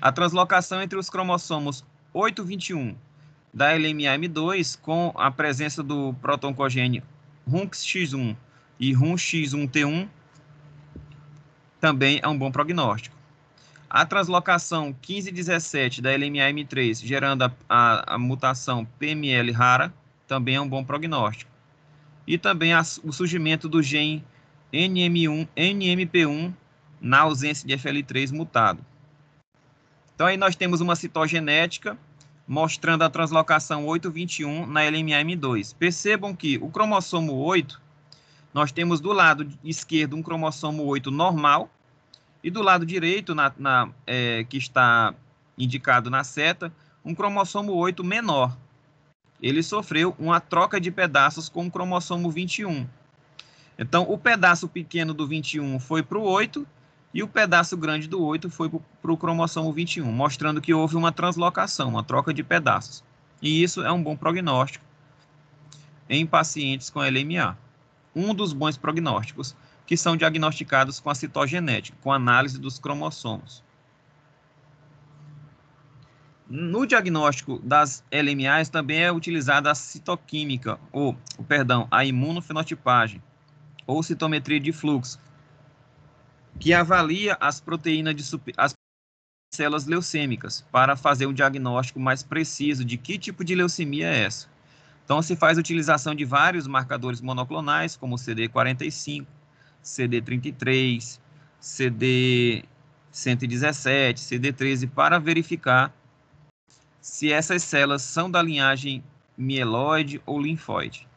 A translocação entre os cromossomos 821 da m 2 com a presença do protoncogênio RUNX-X1 e RUNX-1T1 também é um bom prognóstico. A translocação 1517 da LMAM3, gerando a, a, a, mutação PML rara, também é um bom prognóstico. E também a, o surgimento do gene NM1, NMP1 na ausência de FL3 mutado. Então, aí nós temos uma citogenética mostrando a translocação 821 na LMAM2. Percebam que o cromossomo 8 nós temos do lado esquerdo um cromossomo 8 normal e do lado direito, na, na é, que está indicado na seta, um cromossomo 8 menor. Ele sofreu uma troca de pedaços com o cromossomo 21. Então, o pedaço pequeno do 21 foi para o 8 e o pedaço grande do 8 foi para o cromossomo 21, mostrando que houve uma translocação, uma troca de pedaços. E isso é um bom prognóstico em pacientes com LMA um dos bons prognósticos, que são diagnosticados com a citogenética, com análise dos cromossomos. No diagnóstico das LMAs também é utilizada a citoquímica, ou, perdão, a imunofenotipagem, ou citometria de fluxo, que avalia as proteínas de as células leucêmicas para fazer um diagnóstico mais preciso de que tipo de leucemia é essa. Então, se faz utilização de vários marcadores monoclonais, como CD45, CD33, CD117, CD13, para verificar se essas células são da linhagem mieloide ou linfóide.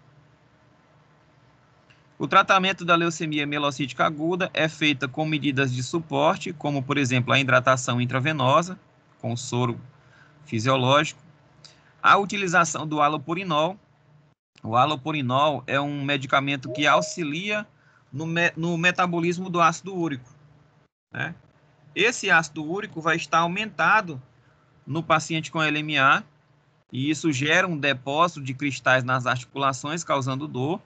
O tratamento da leucemia mielocítica aguda é feita com medidas de suporte, como, por exemplo, a hidratação intravenosa, com soro fisiológico, a utilização do alopurinol. O alopurinol é um medicamento que auxilia no, me, no metabolismo do ácido úrico. Né? Esse ácido úrico vai estar aumentado no paciente com LMA e isso gera um depósito de cristais nas articulações, causando dor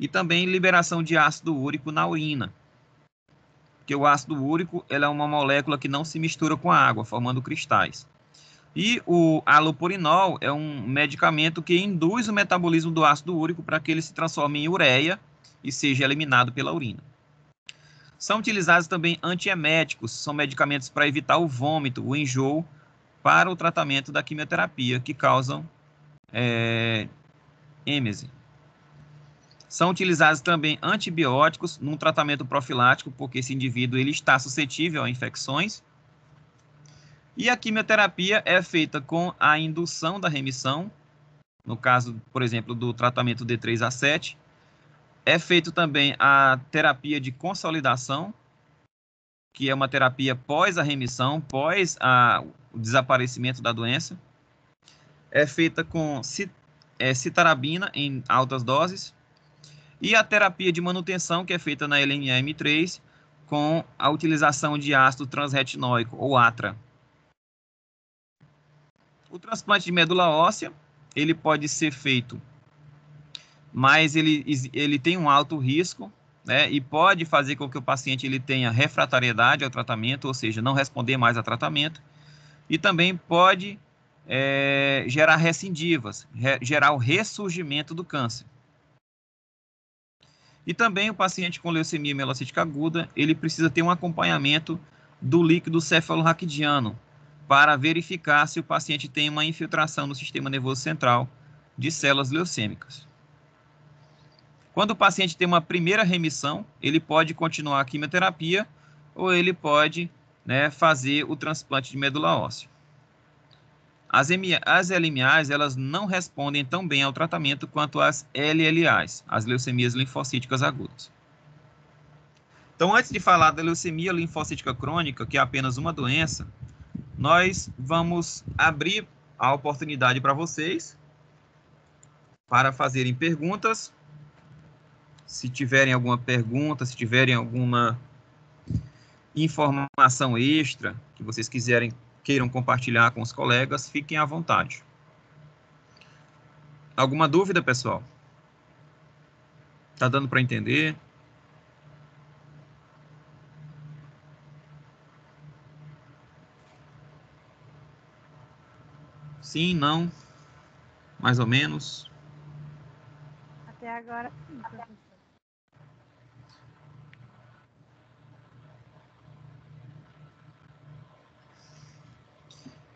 e também liberação de ácido úrico na urina. Porque o ácido úrico ele é uma molécula que não se mistura com a água, formando cristais. E o alopurinol é um medicamento que induz o metabolismo do ácido úrico para que ele se transforme em ureia e seja eliminado pela urina. São utilizados também antieméticos, são medicamentos para evitar o vômito, o enjoo, para o tratamento da quimioterapia, que causam é, êmese. São utilizados também antibióticos num tratamento profilático, porque esse indivíduo ele está suscetível a infecções, e a quimioterapia é feita com a indução da remissão, no caso, por exemplo, do tratamento D3 a 7. É feito também a terapia de consolidação, que é uma terapia pós a remissão, pós a, o desaparecimento da doença. É feita com cit, é, citarabina em altas doses. E a terapia de manutenção, que é feita na LMM3, com a utilização de ácido transretinoico, ou ATRA, o transplante de medula óssea, ele pode ser feito, mas ele, ele tem um alto risco, né, e pode fazer com que o paciente ele tenha refratariedade ao tratamento, ou seja, não responder mais a tratamento, e também pode é, gerar recidivas, re, gerar o ressurgimento do câncer. E também o paciente com leucemia mielocítica aguda, ele precisa ter um acompanhamento do líquido cefalorraquidiano, para verificar se o paciente tem uma infiltração no sistema nervoso central de células leucêmicas. Quando o paciente tem uma primeira remissão, ele pode continuar a quimioterapia ou ele pode né, fazer o transplante de medula óssea. As, as LMAs elas não respondem tão bem ao tratamento quanto as LLAs, as leucemias linfocíticas agudas. Então, antes de falar da leucemia linfocítica crônica, que é apenas uma doença, nós vamos abrir a oportunidade para vocês para fazerem perguntas. Se tiverem alguma pergunta, se tiverem alguma informação extra que vocês quiserem queiram compartilhar com os colegas, fiquem à vontade. Alguma dúvida, pessoal? Tá dando para entender? Sim, não? Mais ou menos? Até agora, sim, professor. Tá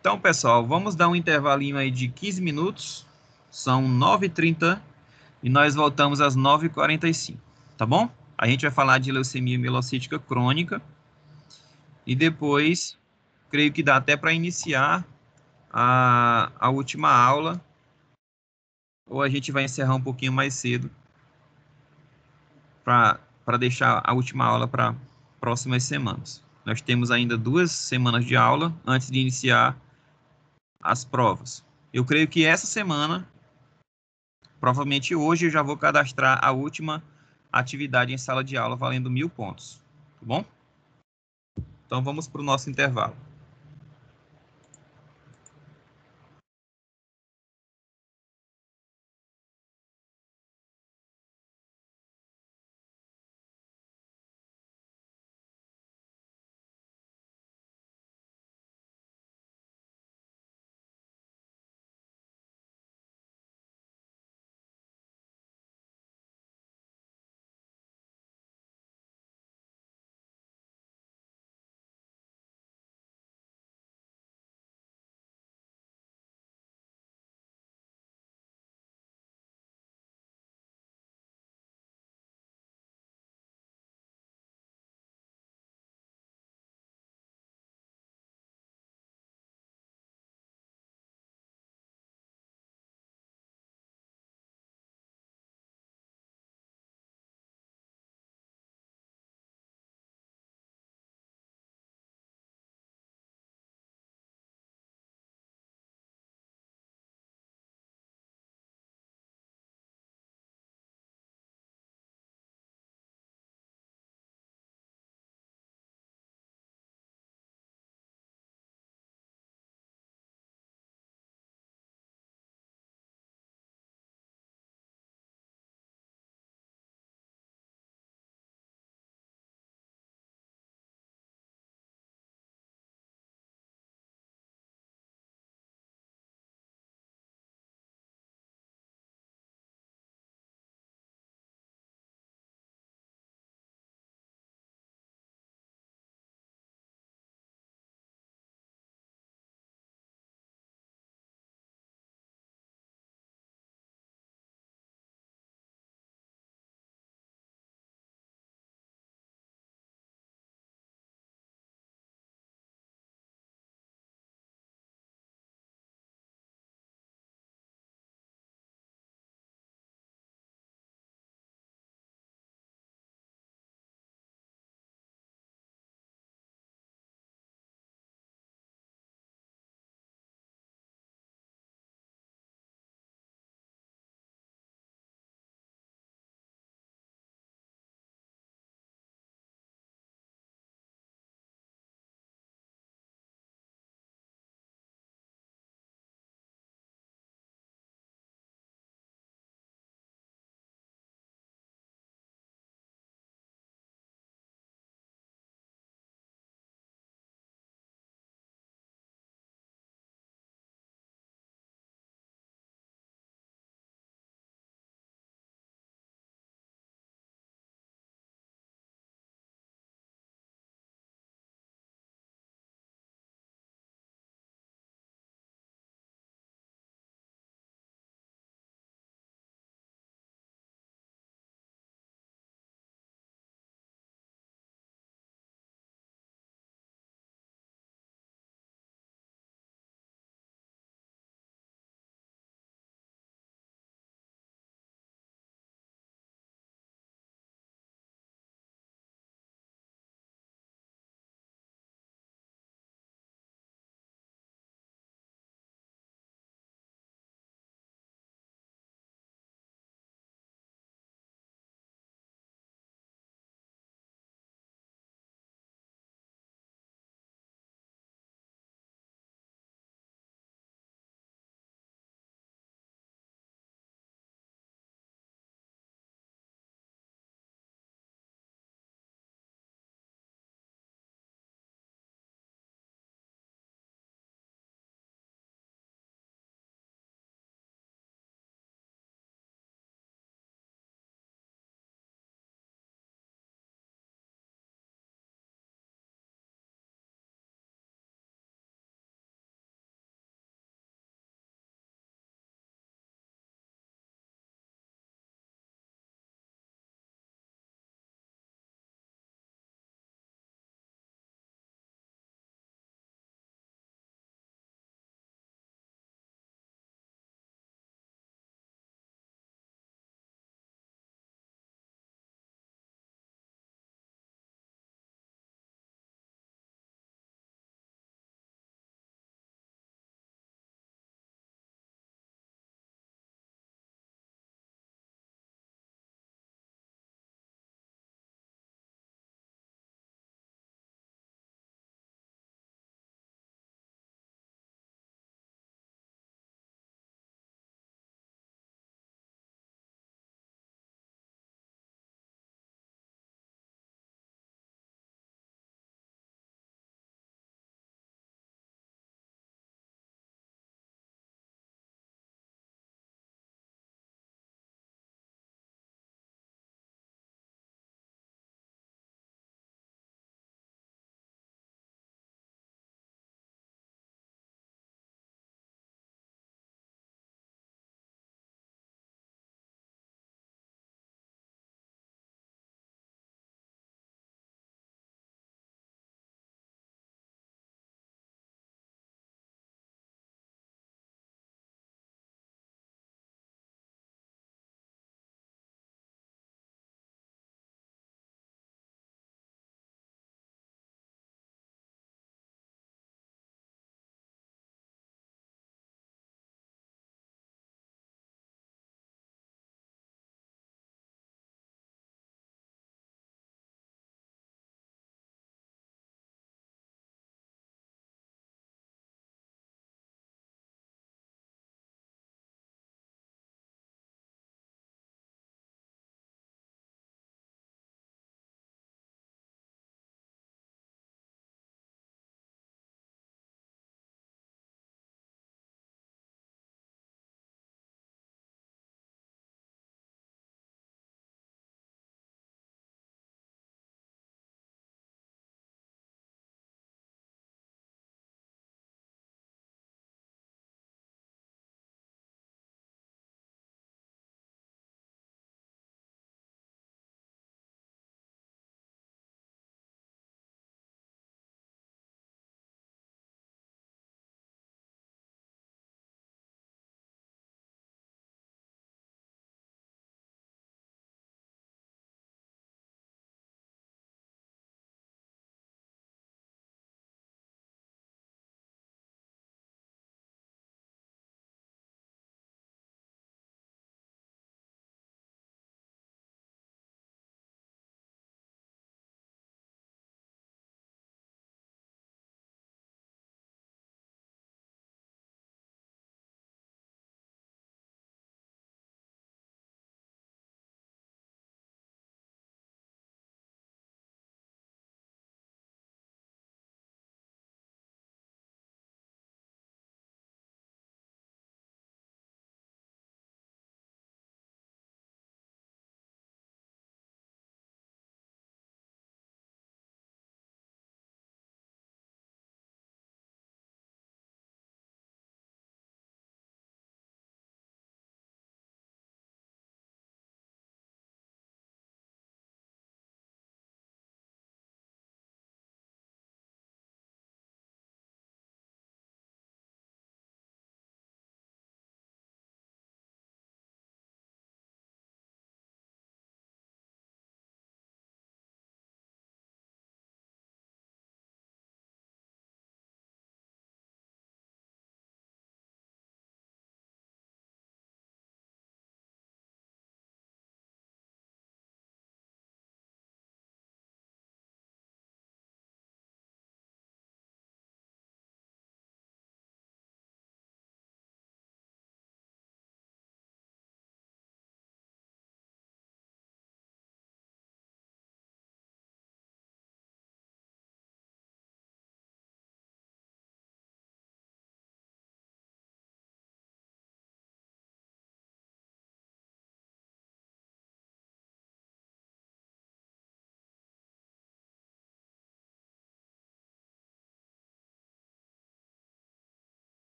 então, pessoal, vamos dar um intervalinho aí de 15 minutos. São 9h30 e nós voltamos às 9h45, tá bom? A gente vai falar de leucemia mielocítica crônica. E depois, creio que dá até para iniciar a, a última aula, ou a gente vai encerrar um pouquinho mais cedo para deixar a última aula para próximas semanas. Nós temos ainda duas semanas de aula antes de iniciar as provas. Eu creio que essa semana, provavelmente hoje, eu já vou cadastrar a última atividade em sala de aula valendo mil pontos. Tá bom? Então vamos para o nosso intervalo.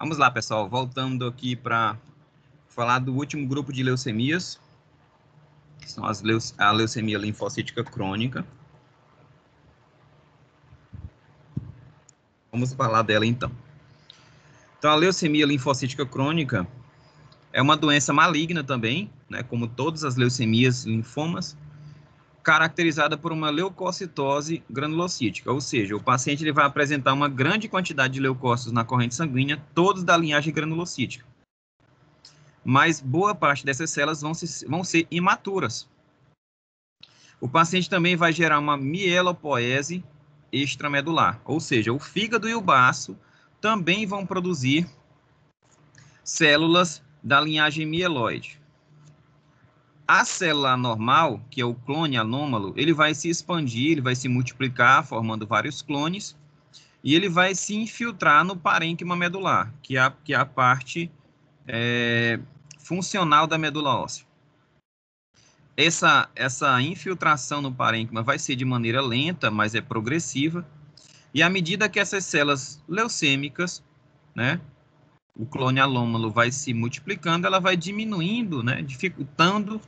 Vamos lá, pessoal, voltando aqui para falar do último grupo de leucemias, que são as a leucemia linfocítica crônica. Vamos falar dela então. Então, a leucemia linfocítica crônica é uma doença maligna também, né, como todas as leucemias linfomas, caracterizada por uma leucocitose granulocítica, ou seja, o paciente ele vai apresentar uma grande quantidade de leucócitos na corrente sanguínea, todos da linhagem granulocítica. Mas boa parte dessas células vão, se, vão ser imaturas. O paciente também vai gerar uma mielopoese extramedular, ou seja, o fígado e o baço também vão produzir células da linhagem mieloide a célula normal, que é o clone anômalo, ele vai se expandir, ele vai se multiplicar, formando vários clones, e ele vai se infiltrar no parênquima medular, que é a, que é a parte é, funcional da medula óssea. Essa, essa infiltração no parênquima vai ser de maneira lenta, mas é progressiva, e à medida que essas células leucêmicas, né, o clone alômalo vai se multiplicando, ela vai diminuindo, né, dificultando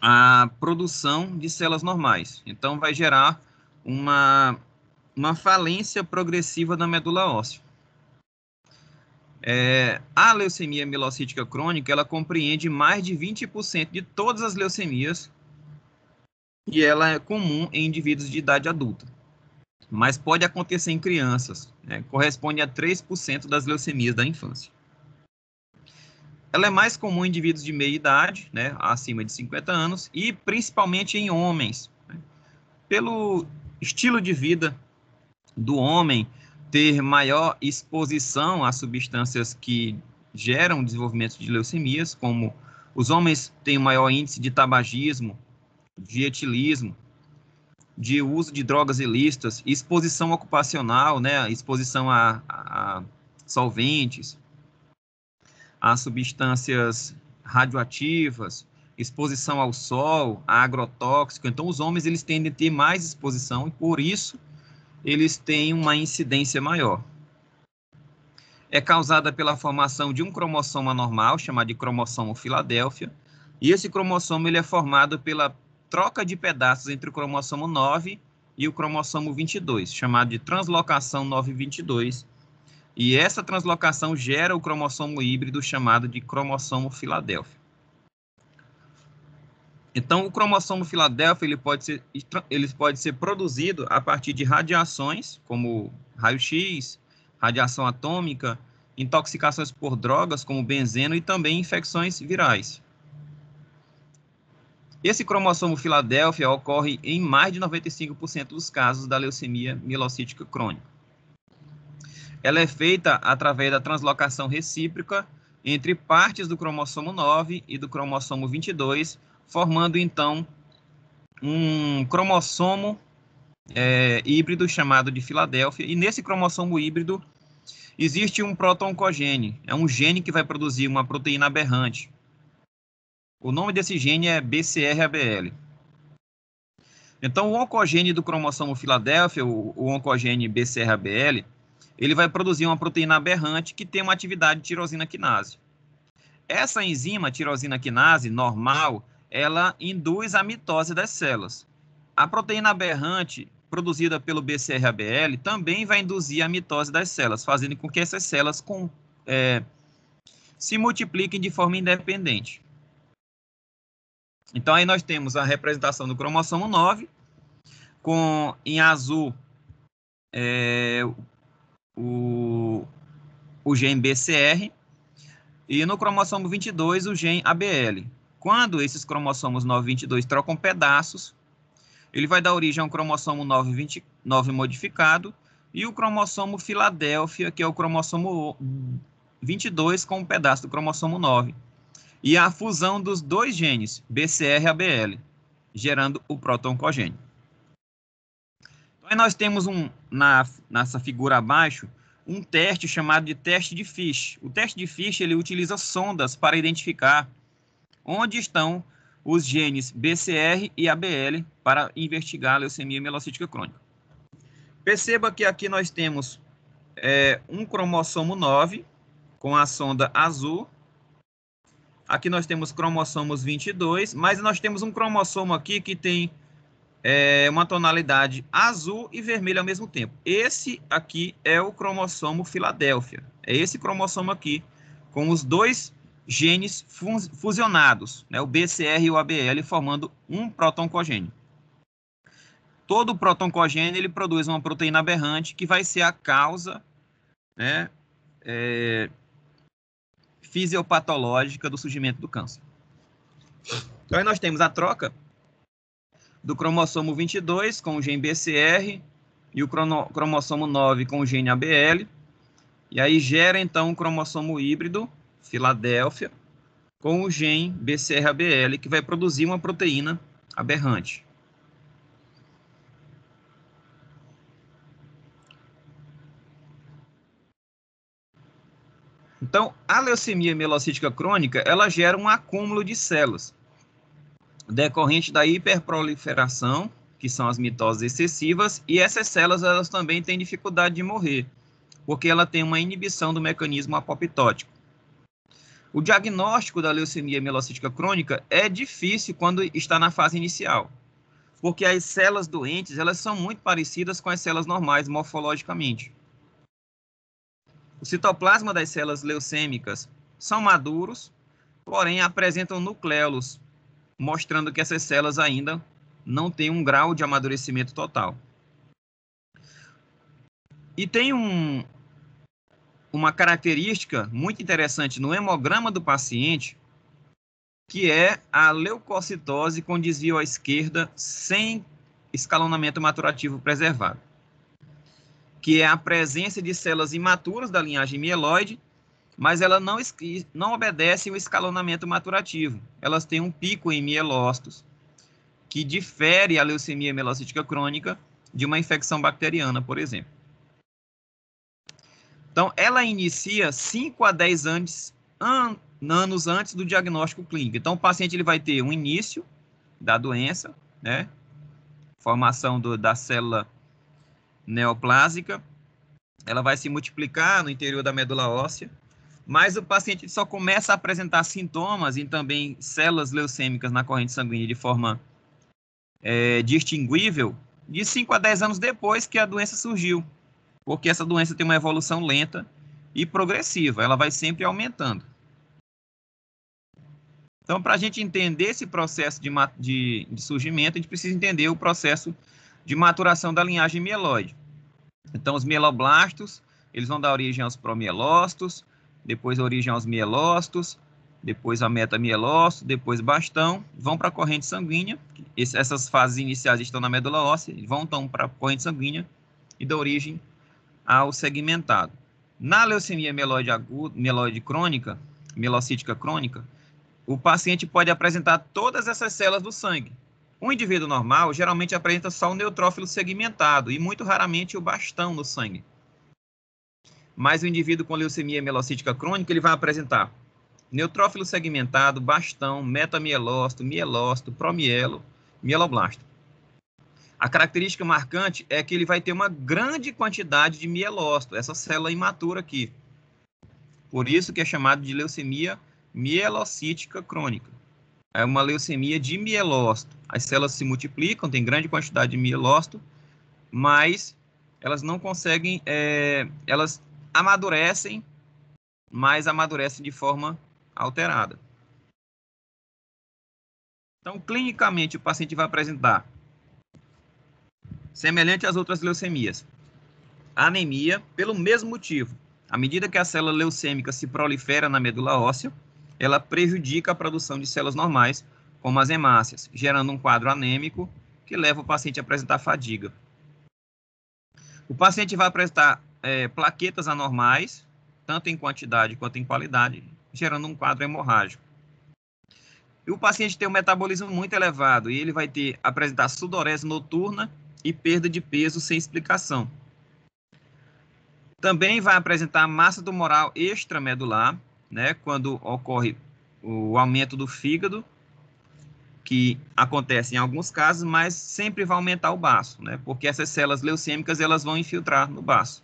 a produção de células normais. Então, vai gerar uma, uma falência progressiva da medula óssea. É, a leucemia mielocítica crônica, ela compreende mais de 20% de todas as leucemias e ela é comum em indivíduos de idade adulta, mas pode acontecer em crianças, né? corresponde a 3% das leucemias da infância. Ela é mais comum em indivíduos de meia idade, né, acima de 50 anos, e principalmente em homens. Né? Pelo estilo de vida do homem ter maior exposição a substâncias que geram desenvolvimento de leucemias, como os homens têm maior índice de tabagismo, de etilismo, de uso de drogas ilícitas, exposição ocupacional, né, exposição a, a solventes, a substâncias radioativas, exposição ao sol, a agrotóxico. Então, os homens eles tendem a ter mais exposição e, por isso, eles têm uma incidência maior. É causada pela formação de um cromossomo anormal, chamado de cromossomo Filadélfia, e esse cromossomo ele é formado pela troca de pedaços entre o cromossomo 9 e o cromossomo 22, chamado de translocação 922, e essa translocação gera o cromossomo híbrido chamado de cromossomo Filadélfia. Então, o cromossomo Filadélfia ele pode, ser, ele pode ser produzido a partir de radiações, como raio-x, radiação atômica, intoxicações por drogas, como benzeno, e também infecções virais. Esse cromossomo Filadélfia ocorre em mais de 95% dos casos da leucemia mielocítica crônica ela é feita através da translocação recíproca entre partes do cromossomo 9 e do cromossomo 22, formando então um cromossomo é, híbrido chamado de Filadélfia. E nesse cromossomo híbrido existe um protoncogene, é um gene que vai produzir uma proteína aberrante. O nome desse gene é BCR-ABL. Então, o oncogene do cromossomo Filadélfia, o, o oncogene BCR-ABL, ele vai produzir uma proteína aberrante que tem uma atividade de tirosina quinase. Essa enzima tirosina quinase normal, ela induz a mitose das células. A proteína aberrante produzida pelo BCR-ABL também vai induzir a mitose das células, fazendo com que essas células com, é, se multipliquem de forma independente. Então, aí nós temos a representação do cromossomo 9, com em azul é, o, o gene BCR, e no cromossomo 22, o gene ABL. Quando esses cromossomos 922 trocam pedaços, ele vai dar origem a um cromossomo 929 modificado e o cromossomo Filadélfia, que é o cromossomo 22 com um pedaço do cromossomo 9. E a fusão dos dois genes, BCR e ABL, gerando o protoncogênio. Aí nós temos um, na, nessa figura abaixo um teste chamado de teste de Fish. O teste de Fish ele utiliza sondas para identificar onde estão os genes BCR e ABL para investigar a leucemia mielocítica crônica. Perceba que aqui nós temos é, um cromossomo 9 com a sonda azul. Aqui nós temos cromossomos 22, mas nós temos um cromossomo aqui que tem é, uma tonalidade azul e vermelha ao mesmo tempo. Esse aqui é o cromossomo Filadélfia. É esse cromossomo aqui, com os dois genes fusionados, né, o BCR e o ABL, formando um protoncogênio. Todo protoncogênio ele produz uma proteína aberrante que vai ser a causa né, é, fisiopatológica do surgimento do câncer. Então, aí nós temos a troca do cromossomo 22 com o gene BCR e o cromossomo 9 com o gene ABL. E aí gera então um cromossomo híbrido, Filadélfia, com o gene BCR-ABL, que vai produzir uma proteína aberrante. Então, a leucemia mielocítica crônica, ela gera um acúmulo de células decorrente da hiperproliferação, que são as mitoses excessivas, e essas células elas também têm dificuldade de morrer, porque ela tem uma inibição do mecanismo apoptótico. O diagnóstico da leucemia mielocítica crônica é difícil quando está na fase inicial, porque as células doentes elas são muito parecidas com as células normais morfologicamente. O citoplasma das células leucêmicas são maduros, porém apresentam nucleolos mostrando que essas células ainda não têm um grau de amadurecimento total. E tem um, uma característica muito interessante no hemograma do paciente, que é a leucocitose com desvio à esquerda sem escalonamento maturativo preservado, que é a presença de células imaturas da linhagem mieloide mas ela não, não obedece o escalonamento maturativo. Elas têm um pico em mielócitos, que difere a leucemia mielocítica crônica de uma infecção bacteriana, por exemplo. Então, ela inicia 5 a 10 anos, an, anos antes do diagnóstico clínico. Então, o paciente ele vai ter um início da doença, né? Formação do, da célula neoplásica. Ela vai se multiplicar no interior da medula óssea, mas o paciente só começa a apresentar sintomas e também células leucêmicas na corrente sanguínea de forma é, distinguível de 5 a 10 anos depois que a doença surgiu, porque essa doença tem uma evolução lenta e progressiva, ela vai sempre aumentando. Então, para a gente entender esse processo de, de, de, surgimento, a gente precisa entender o processo de maturação da linhagem mieloide. Então, os mieloblastos, eles vão dar origem aos promielócitos, depois a origem aos mielócitos, depois a metamielócito, depois bastão, vão para a corrente sanguínea. essas fases iniciais estão na medula óssea, vão então para a corrente sanguínea e dão origem ao segmentado. Na leucemia mieloide, aguda, mieloide crônica, mielocítica crônica, o paciente pode apresentar todas essas células do sangue. Um indivíduo normal geralmente apresenta só o neutrófilo segmentado e muito raramente o bastão no sangue mas o indivíduo com leucemia mielocítica crônica ele vai apresentar neutrófilo segmentado, bastão, metamielócito, mielócito, promielo, mieloblasto. A característica marcante é que ele vai ter uma grande quantidade de mielócito, essa célula imatura aqui. Por isso que é chamado de leucemia mielocítica crônica. É uma leucemia de mielócito. As células se multiplicam, tem grande quantidade de mielócito, mas elas não conseguem, é, elas amadurecem, mas amadurecem de forma alterada. Então, clinicamente, o paciente vai apresentar, semelhante às outras leucemias, anemia pelo mesmo motivo. À medida que a célula leucêmica se prolifera na medula óssea, ela prejudica a produção de células normais, como as hemácias, gerando um quadro anêmico que leva o paciente a apresentar fadiga. O paciente vai apresentar é, plaquetas anormais, tanto em quantidade quanto em qualidade, gerando um quadro hemorrágico. E o paciente tem um metabolismo muito elevado e ele vai ter apresentar sudorese noturna e perda de peso sem explicação. Também vai apresentar massa tumoral extramedular, né, quando ocorre o aumento do fígado, que acontece em alguns casos, mas sempre vai aumentar o baço, né, porque essas células leucêmicas elas vão infiltrar no baço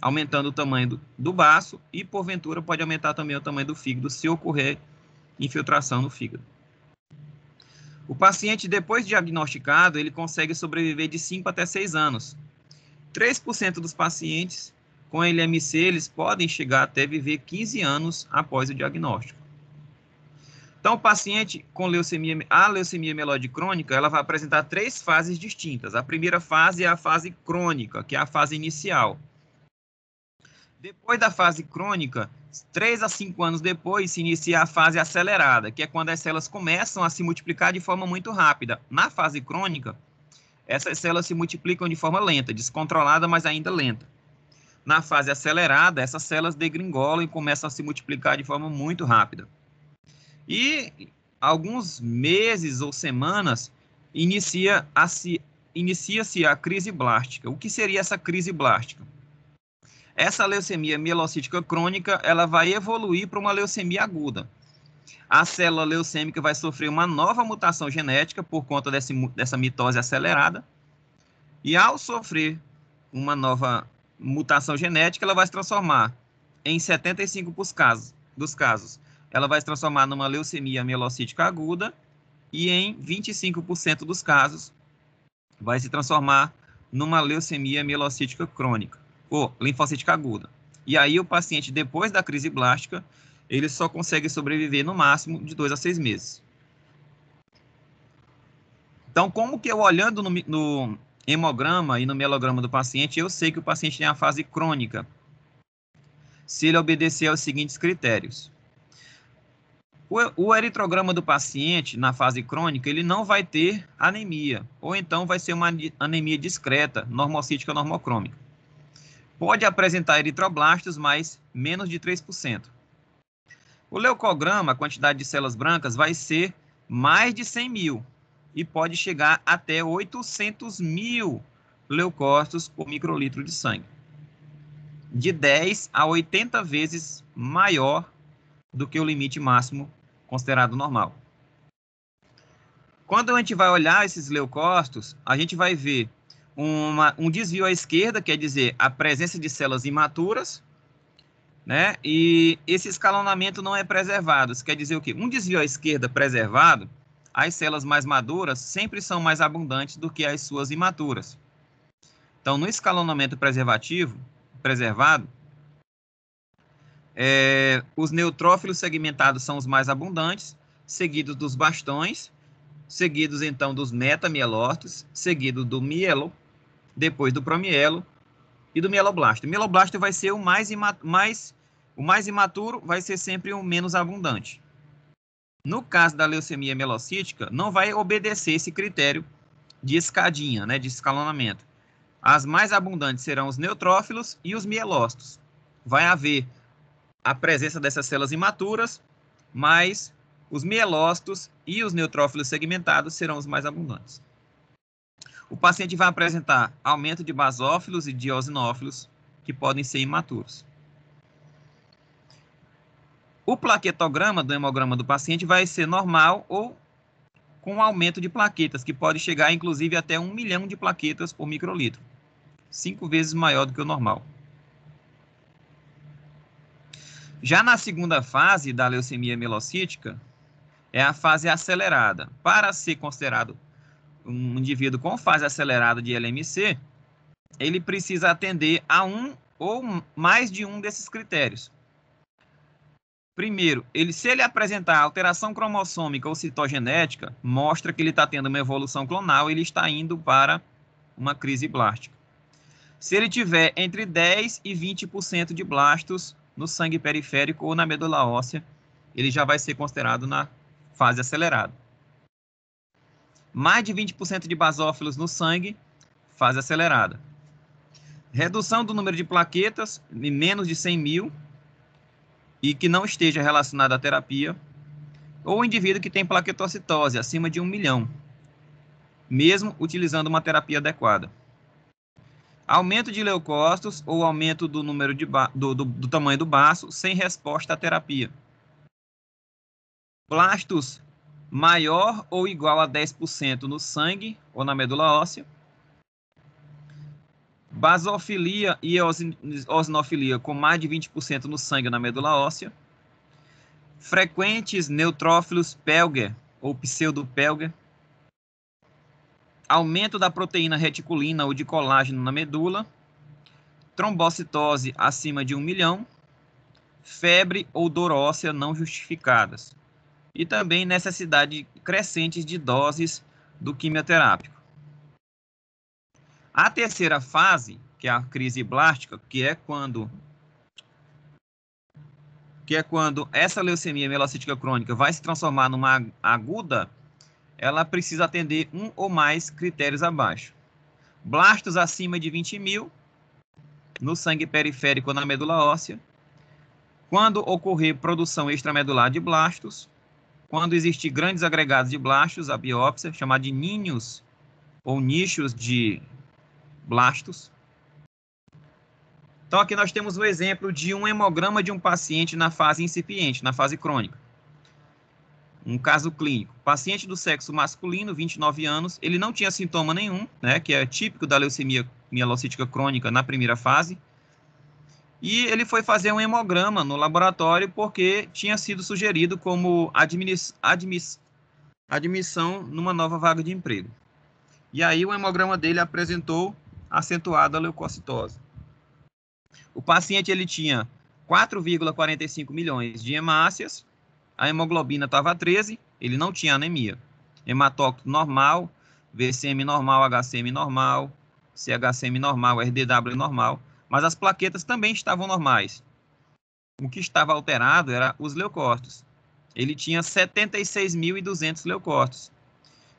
aumentando o tamanho do, do baço e, porventura, pode aumentar também o tamanho do fígado se ocorrer infiltração no fígado. O paciente, depois de diagnosticado, ele consegue sobreviver de 5 até 6 anos. 3% dos pacientes com LMC, eles podem chegar até viver 15 anos após o diagnóstico. Então, o paciente com leucemia, a leucemia melóide crônica, ela vai apresentar três fases distintas. A primeira fase é a fase crônica, que é a fase inicial. Depois da fase crônica, 3 a 5 anos depois, se inicia a fase acelerada, que é quando as células começam a se multiplicar de forma muito rápida. Na fase crônica, essas células se multiplicam de forma lenta, descontrolada, mas ainda lenta. Na fase acelerada, essas células degringolam e começam a se multiplicar de forma muito rápida. E alguns meses ou semanas inicia-se a, a crise blástica. O que seria essa crise blástica? Essa leucemia mielocítica crônica, ela vai evoluir para uma leucemia aguda. A célula leucêmica vai sofrer uma nova mutação genética por conta desse, dessa mitose acelerada. E ao sofrer uma nova mutação genética, ela vai se transformar em 75% dos casos, dos casos. Ela vai se transformar numa leucemia mielocítica aguda e em 25% dos casos vai se transformar numa leucemia mielocítica crônica ou linfocítica aguda. E aí o paciente, depois da crise blástica, ele só consegue sobreviver no máximo de dois a seis meses. Então, como que eu olhando no, no hemograma e no mielograma do paciente, eu sei que o paciente tem a fase crônica, se ele obedecer aos seguintes critérios. O, o eritrograma do paciente, na fase crônica, ele não vai ter anemia, ou então vai ser uma anemia discreta, normocítica normocrômica. Pode apresentar eritroblastos, mas menos de 3%. O leucograma, a quantidade de células brancas, vai ser mais de 100 mil e pode chegar até 800 mil leucócitos por microlitro de sangue. De 10 a 80 vezes maior do que o limite máximo considerado normal. Quando a gente vai olhar esses leucócitos, a gente vai ver uma, um desvio à esquerda, quer dizer, a presença de células imaturas, né? E esse escalonamento não é preservado. Isso quer dizer o quê? Um desvio à esquerda preservado, as células mais maduras sempre são mais abundantes do que as suas imaturas. Então, no escalonamento preservativo, preservado, é, os neutrófilos segmentados são os mais abundantes, seguidos dos bastões, seguidos então dos metamielócitos, seguido do mielo, depois do promielo e do mieloblasto. O mieloblasto vai ser o mais, mais, o mais imaturo, vai ser sempre o menos abundante. No caso da leucemia mielocítica, não vai obedecer esse critério de escadinha, né, de escalonamento. As mais abundantes serão os neutrófilos e os mielócitos. Vai haver a presença dessas células imaturas, mas os mielócitos e os neutrófilos segmentados serão os mais abundantes. O paciente vai apresentar aumento de basófilos e eosinófilos, que podem ser imaturos. O plaquetograma do hemograma do paciente vai ser normal ou com aumento de plaquetas, que pode chegar inclusive até 1 milhão de plaquetas por microlitro, cinco vezes maior do que o normal. Já na segunda fase da leucemia mielocítica, é a fase acelerada. Para ser considerado um indivíduo com fase acelerada de LMC, ele precisa atender a um ou mais de um desses critérios. Primeiro, ele, se ele apresentar alteração cromossômica ou citogenética, mostra que ele está tendo uma evolução clonal e ele está indo para uma crise blástica. Se ele tiver entre 10% e 20% de blastos no sangue periférico ou na medula óssea, ele já vai ser considerado na fase acelerada mais de 20% de basófilos no sangue, fase acelerada. Redução do número de plaquetas em menos de 100 mil e que não esteja relacionada à terapia, ou indivíduo que tem plaquetocitose acima de 1 milhão, mesmo utilizando uma terapia adequada. Aumento de leucócitos ou aumento do número de do, do, do tamanho do baço sem resposta à terapia. Plastos maior ou igual a 10% no sangue ou na medula óssea. Basofilia e osinofilia com mais de 20% no sangue ou na medula óssea. Frequentes neutrófilos Pelger ou pseudopelger. Aumento da proteína reticulina ou de colágeno na medula. Trombocitose acima de 1 milhão. Febre ou dor óssea não justificadas e também necessidade crescente de doses do quimioterápico. A terceira fase, que é a crise blástica, que é quando que é quando essa leucemia mielocítica crônica vai se transformar numa aguda, ela precisa atender um ou mais critérios abaixo. Blastos acima de 20 mil, no sangue periférico ou na medula óssea. Quando ocorrer produção extramedular de blastos, quando existem grandes agregados de blastos, a biópsia, chamada de ninhos ou nichos de blastos. Então, aqui nós temos o um exemplo de um hemograma de um paciente na fase incipiente, na fase crônica. Um caso clínico. Paciente do sexo masculino, 29 anos, ele não tinha sintoma nenhum, né, que é típico da leucemia mielocítica crônica na primeira fase e ele foi fazer um hemograma no laboratório porque tinha sido sugerido como admis admis admissão numa nova vaga de emprego. E aí o hemograma dele apresentou acentuada leucocitose. O paciente ele tinha 4,45 milhões de hemácias, a hemoglobina estava 13, ele não tinha anemia. hematócito normal, VCM normal, HCM normal, CHCM normal, RDW normal mas as plaquetas também estavam normais. O que estava alterado era os leucócitos. Ele tinha 76.200 leucócitos.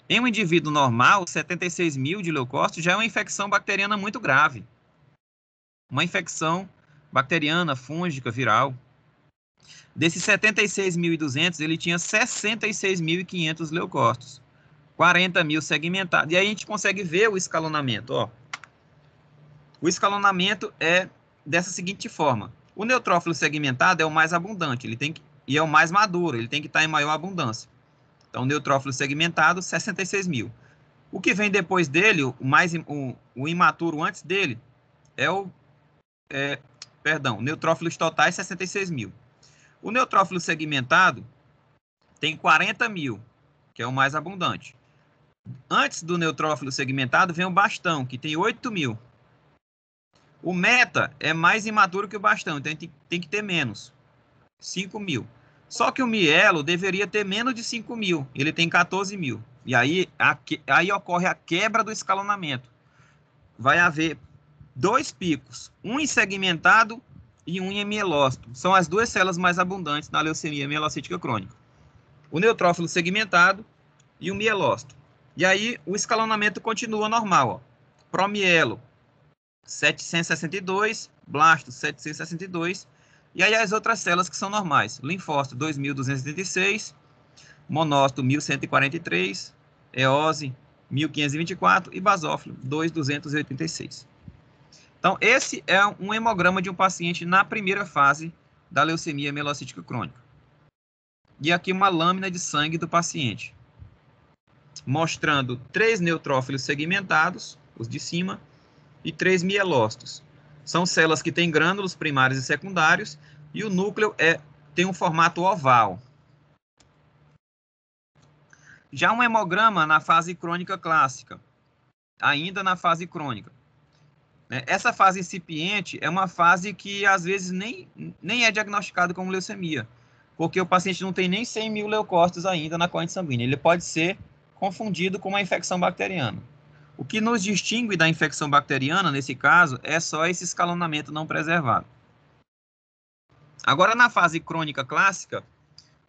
Em um indivíduo normal, 76 mil de leucócitos já é uma infecção bacteriana muito grave. Uma infecção bacteriana, fúngica, viral. Desses 76.200, ele tinha 66.500 leucócitos. 40 mil segmentados. E aí a gente consegue ver o escalonamento. Ó. O escalonamento é dessa seguinte forma: o neutrófilo segmentado é o mais abundante, ele tem que, e é o mais maduro, ele tem que estar em maior abundância. Então, neutrófilo segmentado, 66 mil. O que vem depois dele, o mais o, o imaturo antes dele, é o é, perdão, neutrófilos totais 66 mil. O neutrófilo segmentado tem 40 mil, que é o mais abundante. Antes do neutrófilo segmentado vem o bastão, que tem 8 mil, o meta é mais imaturo que o bastão, então tem, tem que ter menos. 5 mil. Só que o mielo deveria ter menos de 5 mil. Ele tem 14 mil. E aí, a, aí ocorre a quebra do escalonamento. Vai haver dois picos, um em segmentado e um em mielócito. São as duas células mais abundantes na leucemia mielocítica crônica. O neutrófilo segmentado e o mielócito. E aí o escalonamento continua normal. Ó. Promielo, 762, blasto 762, e aí as outras células que são normais, linfócito 2236, monócito 1143, eose 1524 e basófilo 2286. Então, esse é um hemograma de um paciente na primeira fase da leucemia mielocítica crônica. E aqui uma lâmina de sangue do paciente, mostrando três neutrófilos segmentados, os de cima, e três mielócitos. São células que têm grânulos primários e secundários e o núcleo é, tem um formato oval. Já um hemograma na fase crônica clássica, ainda na fase crônica. Né, essa fase incipiente é uma fase que às vezes nem, nem é diagnosticada como leucemia, porque o paciente não tem nem 100 mil leucócitos ainda na corrente sanguínea. Ele pode ser confundido com uma infecção bacteriana. O que nos distingue da infecção bacteriana, nesse caso, é só esse escalonamento não preservado. Agora, na fase crônica clássica,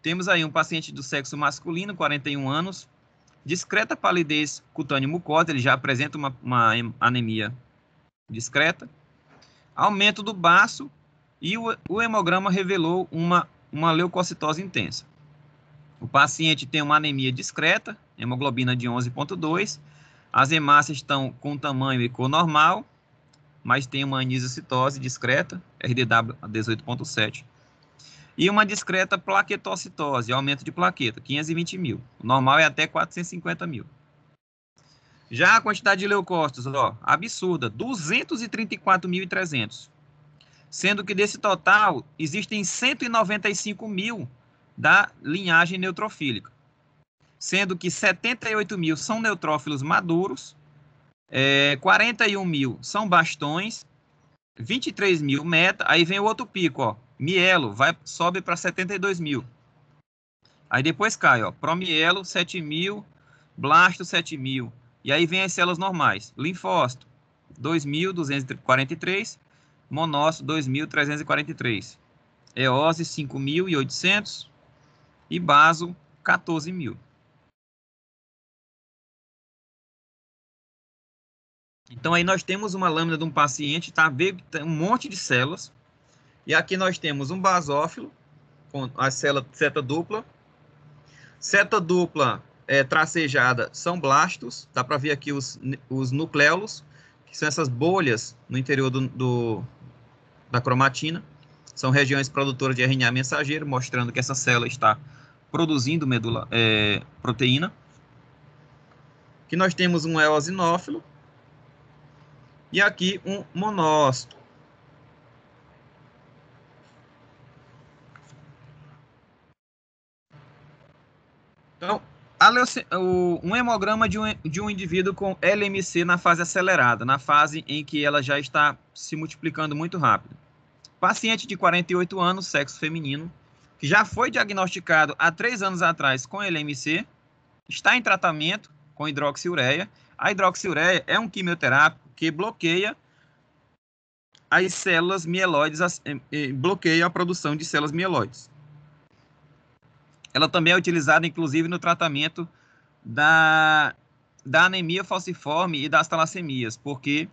temos aí um paciente do sexo masculino, 41 anos, discreta palidez cutânea mucosa, ele já apresenta uma, uma anemia discreta, aumento do baço e o, o hemograma revelou uma, uma leucocitose intensa. O paciente tem uma anemia discreta, hemoglobina de 11,2 as hemácias estão com tamanho e cor normal, mas tem uma anisocitose discreta, RDW 18.7. E uma discreta plaquetocitose, aumento de plaqueta, 520 mil. O normal é até 450 mil. Já a quantidade de leucócitos, ó, absurda, 234.300. Sendo que desse total, existem 195 mil da linhagem neutrofílica sendo que 78 mil são neutrófilos maduros, é, 41 mil são bastões, 23 mil meta, aí vem o outro pico, ó, mielo, vai, sobe para 72 mil. Aí depois cai, ó, promielo 7 mil, blasto 7 mil, e aí vem as células normais, linfócito 2.243, monócito 2.343, eose 5.800 e baso 14 mil. Então aí nós temos uma lâmina de um paciente, tá? Vê um monte de células. E aqui nós temos um basófilo com a célula seta dupla. Seta dupla é, tracejada são blastos. Dá para ver aqui os, os nucleolos, que são essas bolhas no interior do, do da cromatina. São regiões produtoras de RNA mensageiro, mostrando que essa célula está produzindo medula, é, proteína. Que nós temos um eosinófilo, e aqui um monócito. Então, um hemograma de um, de um indivíduo com LMC na fase acelerada, na fase em que ela já está se multiplicando muito rápido. Paciente de 48 anos, sexo feminino, que já foi diagnosticado há três anos atrás com LMC, está em tratamento com hidroxiureia a hidroxiureia é um quimioterápico que bloqueia as células mieloides, eh, eh, bloqueia a produção de células mieloides. Ela também é utilizada, inclusive, no tratamento da, da anemia falciforme e das talassemias, porque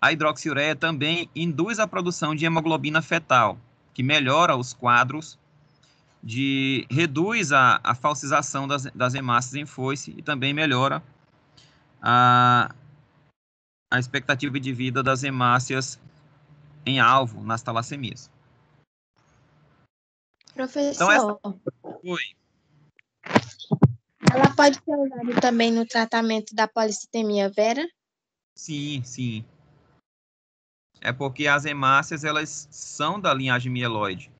a hidroxiureia também induz a produção de hemoglobina fetal, que melhora os quadros de reduz a, a falsização das, das hemácias em foice e também melhora a, a expectativa de vida das hemácias em alvo nas talassemias. Professor, então, essa... ela pode ser usada também no tratamento da policitemia vera? Sim, sim. É porque as hemácias, elas são da linhagem mieloide.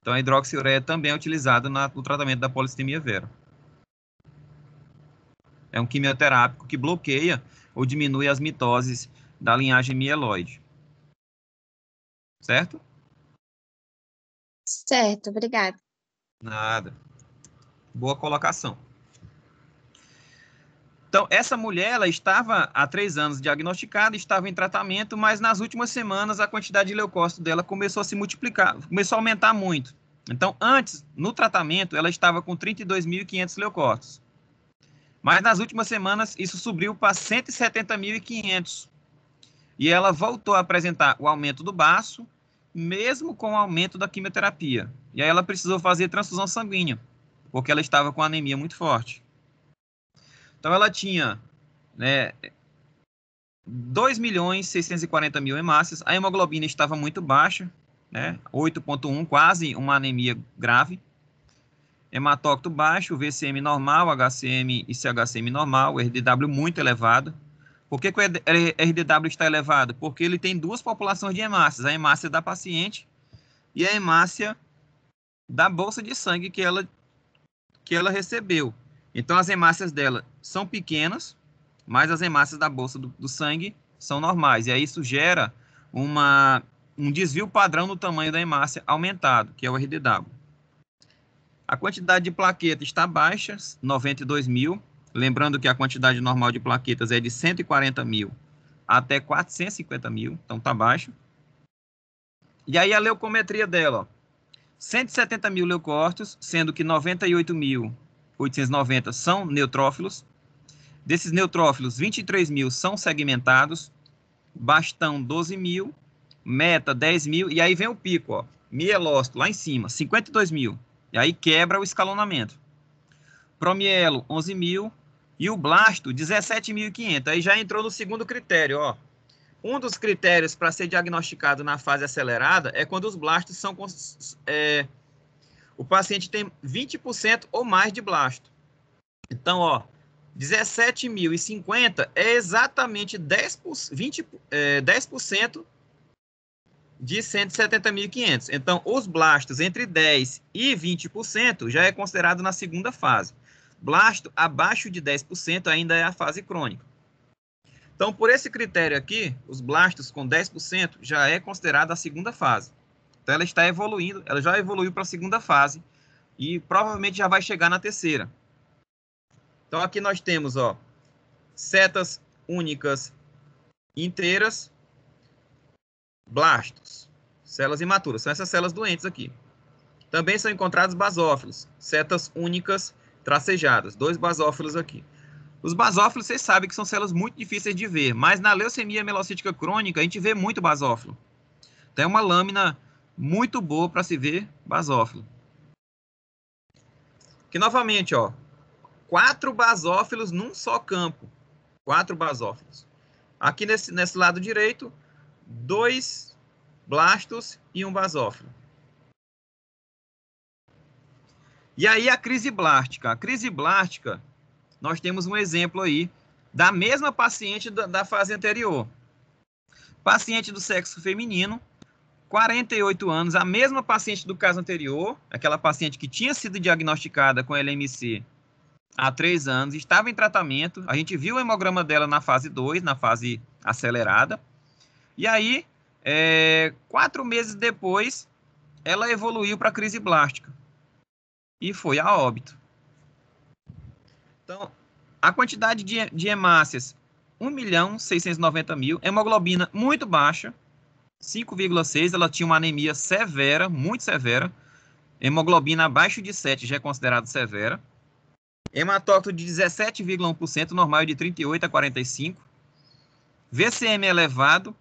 Então, a hidroxiureia também é utilizada na, no tratamento da policitemia vera é um quimioterápico que bloqueia ou diminui as mitoses da linhagem mieloide. Certo? Certo, obrigada. Nada. Boa colocação. Então, essa mulher, ela estava há três anos diagnosticada, estava em tratamento, mas nas últimas semanas a quantidade de leucócito dela começou a se multiplicar, começou a aumentar muito. Então, antes, no tratamento, ela estava com 32.500 leucócitos. Mas nas últimas semanas, isso subiu para 170.500. E ela voltou a apresentar o aumento do baço, mesmo com o aumento da quimioterapia. E aí ela precisou fazer transfusão sanguínea, porque ela estava com anemia muito forte. Então ela tinha né, 2 milhões 640 mil hemácias, a hemoglobina estava muito baixa, né, 8.1, quase uma anemia grave hematócito baixo, VCM normal, HCM e CHCM normal, RDW muito elevado. Por que, que o RDW está elevado? Porque ele tem duas populações de hemácias, a hemácia da paciente e a hemácia da bolsa de sangue que ela, que ela recebeu. Então, as hemácias dela são pequenas, mas as hemácias da bolsa do, do sangue são normais. E aí isso gera uma, um desvio padrão no tamanho da hemácia aumentado, que é o RDW. A quantidade de plaquetas está baixa, 92 mil. Lembrando que a quantidade normal de plaquetas é de 140 mil até 450 mil, então está baixo. E aí a leucometria dela, ó, 170 mil leucócitos, sendo que 98.890 são neutrófilos. Desses neutrófilos, 23 mil são segmentados, bastão 12 mil, meta 10 mil, e aí vem o pico, ó, mielócito lá em cima, 52 mil. E aí quebra o escalonamento. Promielo, 11 mil. E o Blasto, 17.500. Aí já entrou no segundo critério, ó. Um dos critérios para ser diagnosticado na fase acelerada é quando os blastos são. É, o paciente tem 20% ou mais de blasto. Então, ó, 17.050 é exatamente 10%, 20, é, 10% de 170.500. Então, os blastos entre 10% e 20% já é considerado na segunda fase. Blasto abaixo de 10% ainda é a fase crônica. Então, por esse critério aqui, os blastos com 10% já é considerada a segunda fase. Então, ela está evoluindo, ela já evoluiu para a segunda fase e provavelmente já vai chegar na terceira. Então, aqui nós temos ó, setas únicas inteiras, blastos, células imaturas, são essas células doentes aqui. Também são encontrados basófilos, setas únicas tracejadas, dois basófilos aqui. Os basófilos, vocês sabem que são células muito difíceis de ver, mas na leucemia mielocítica crônica a gente vê muito basófilo. Tem uma lâmina muito boa para se ver basófilo. Aqui novamente, ó, quatro basófilos num só campo. Quatro basófilos. Aqui nesse, nesse lado direito, dois blastos e um basófilo. E aí a crise blástica. A crise blástica, nós temos um exemplo aí da mesma paciente da, fase anterior. Paciente do sexo feminino, 48 anos, a mesma paciente do caso anterior, aquela paciente que tinha sido diagnosticada com LMC há três anos, estava em tratamento. A gente viu o hemograma dela na fase 2, na fase acelerada. E aí, é, quatro meses depois, ela evoluiu para crise plástica e foi a óbito. Então, a quantidade de, de hemácias, 1 milhão 690 mil, hemoglobina muito baixa, 5,6, ela tinha uma anemia severa, muito severa, hemoglobina abaixo de 7 já é considerada severa, hematócrito de 17,1%, normal de 38 a 45, VCM elevado,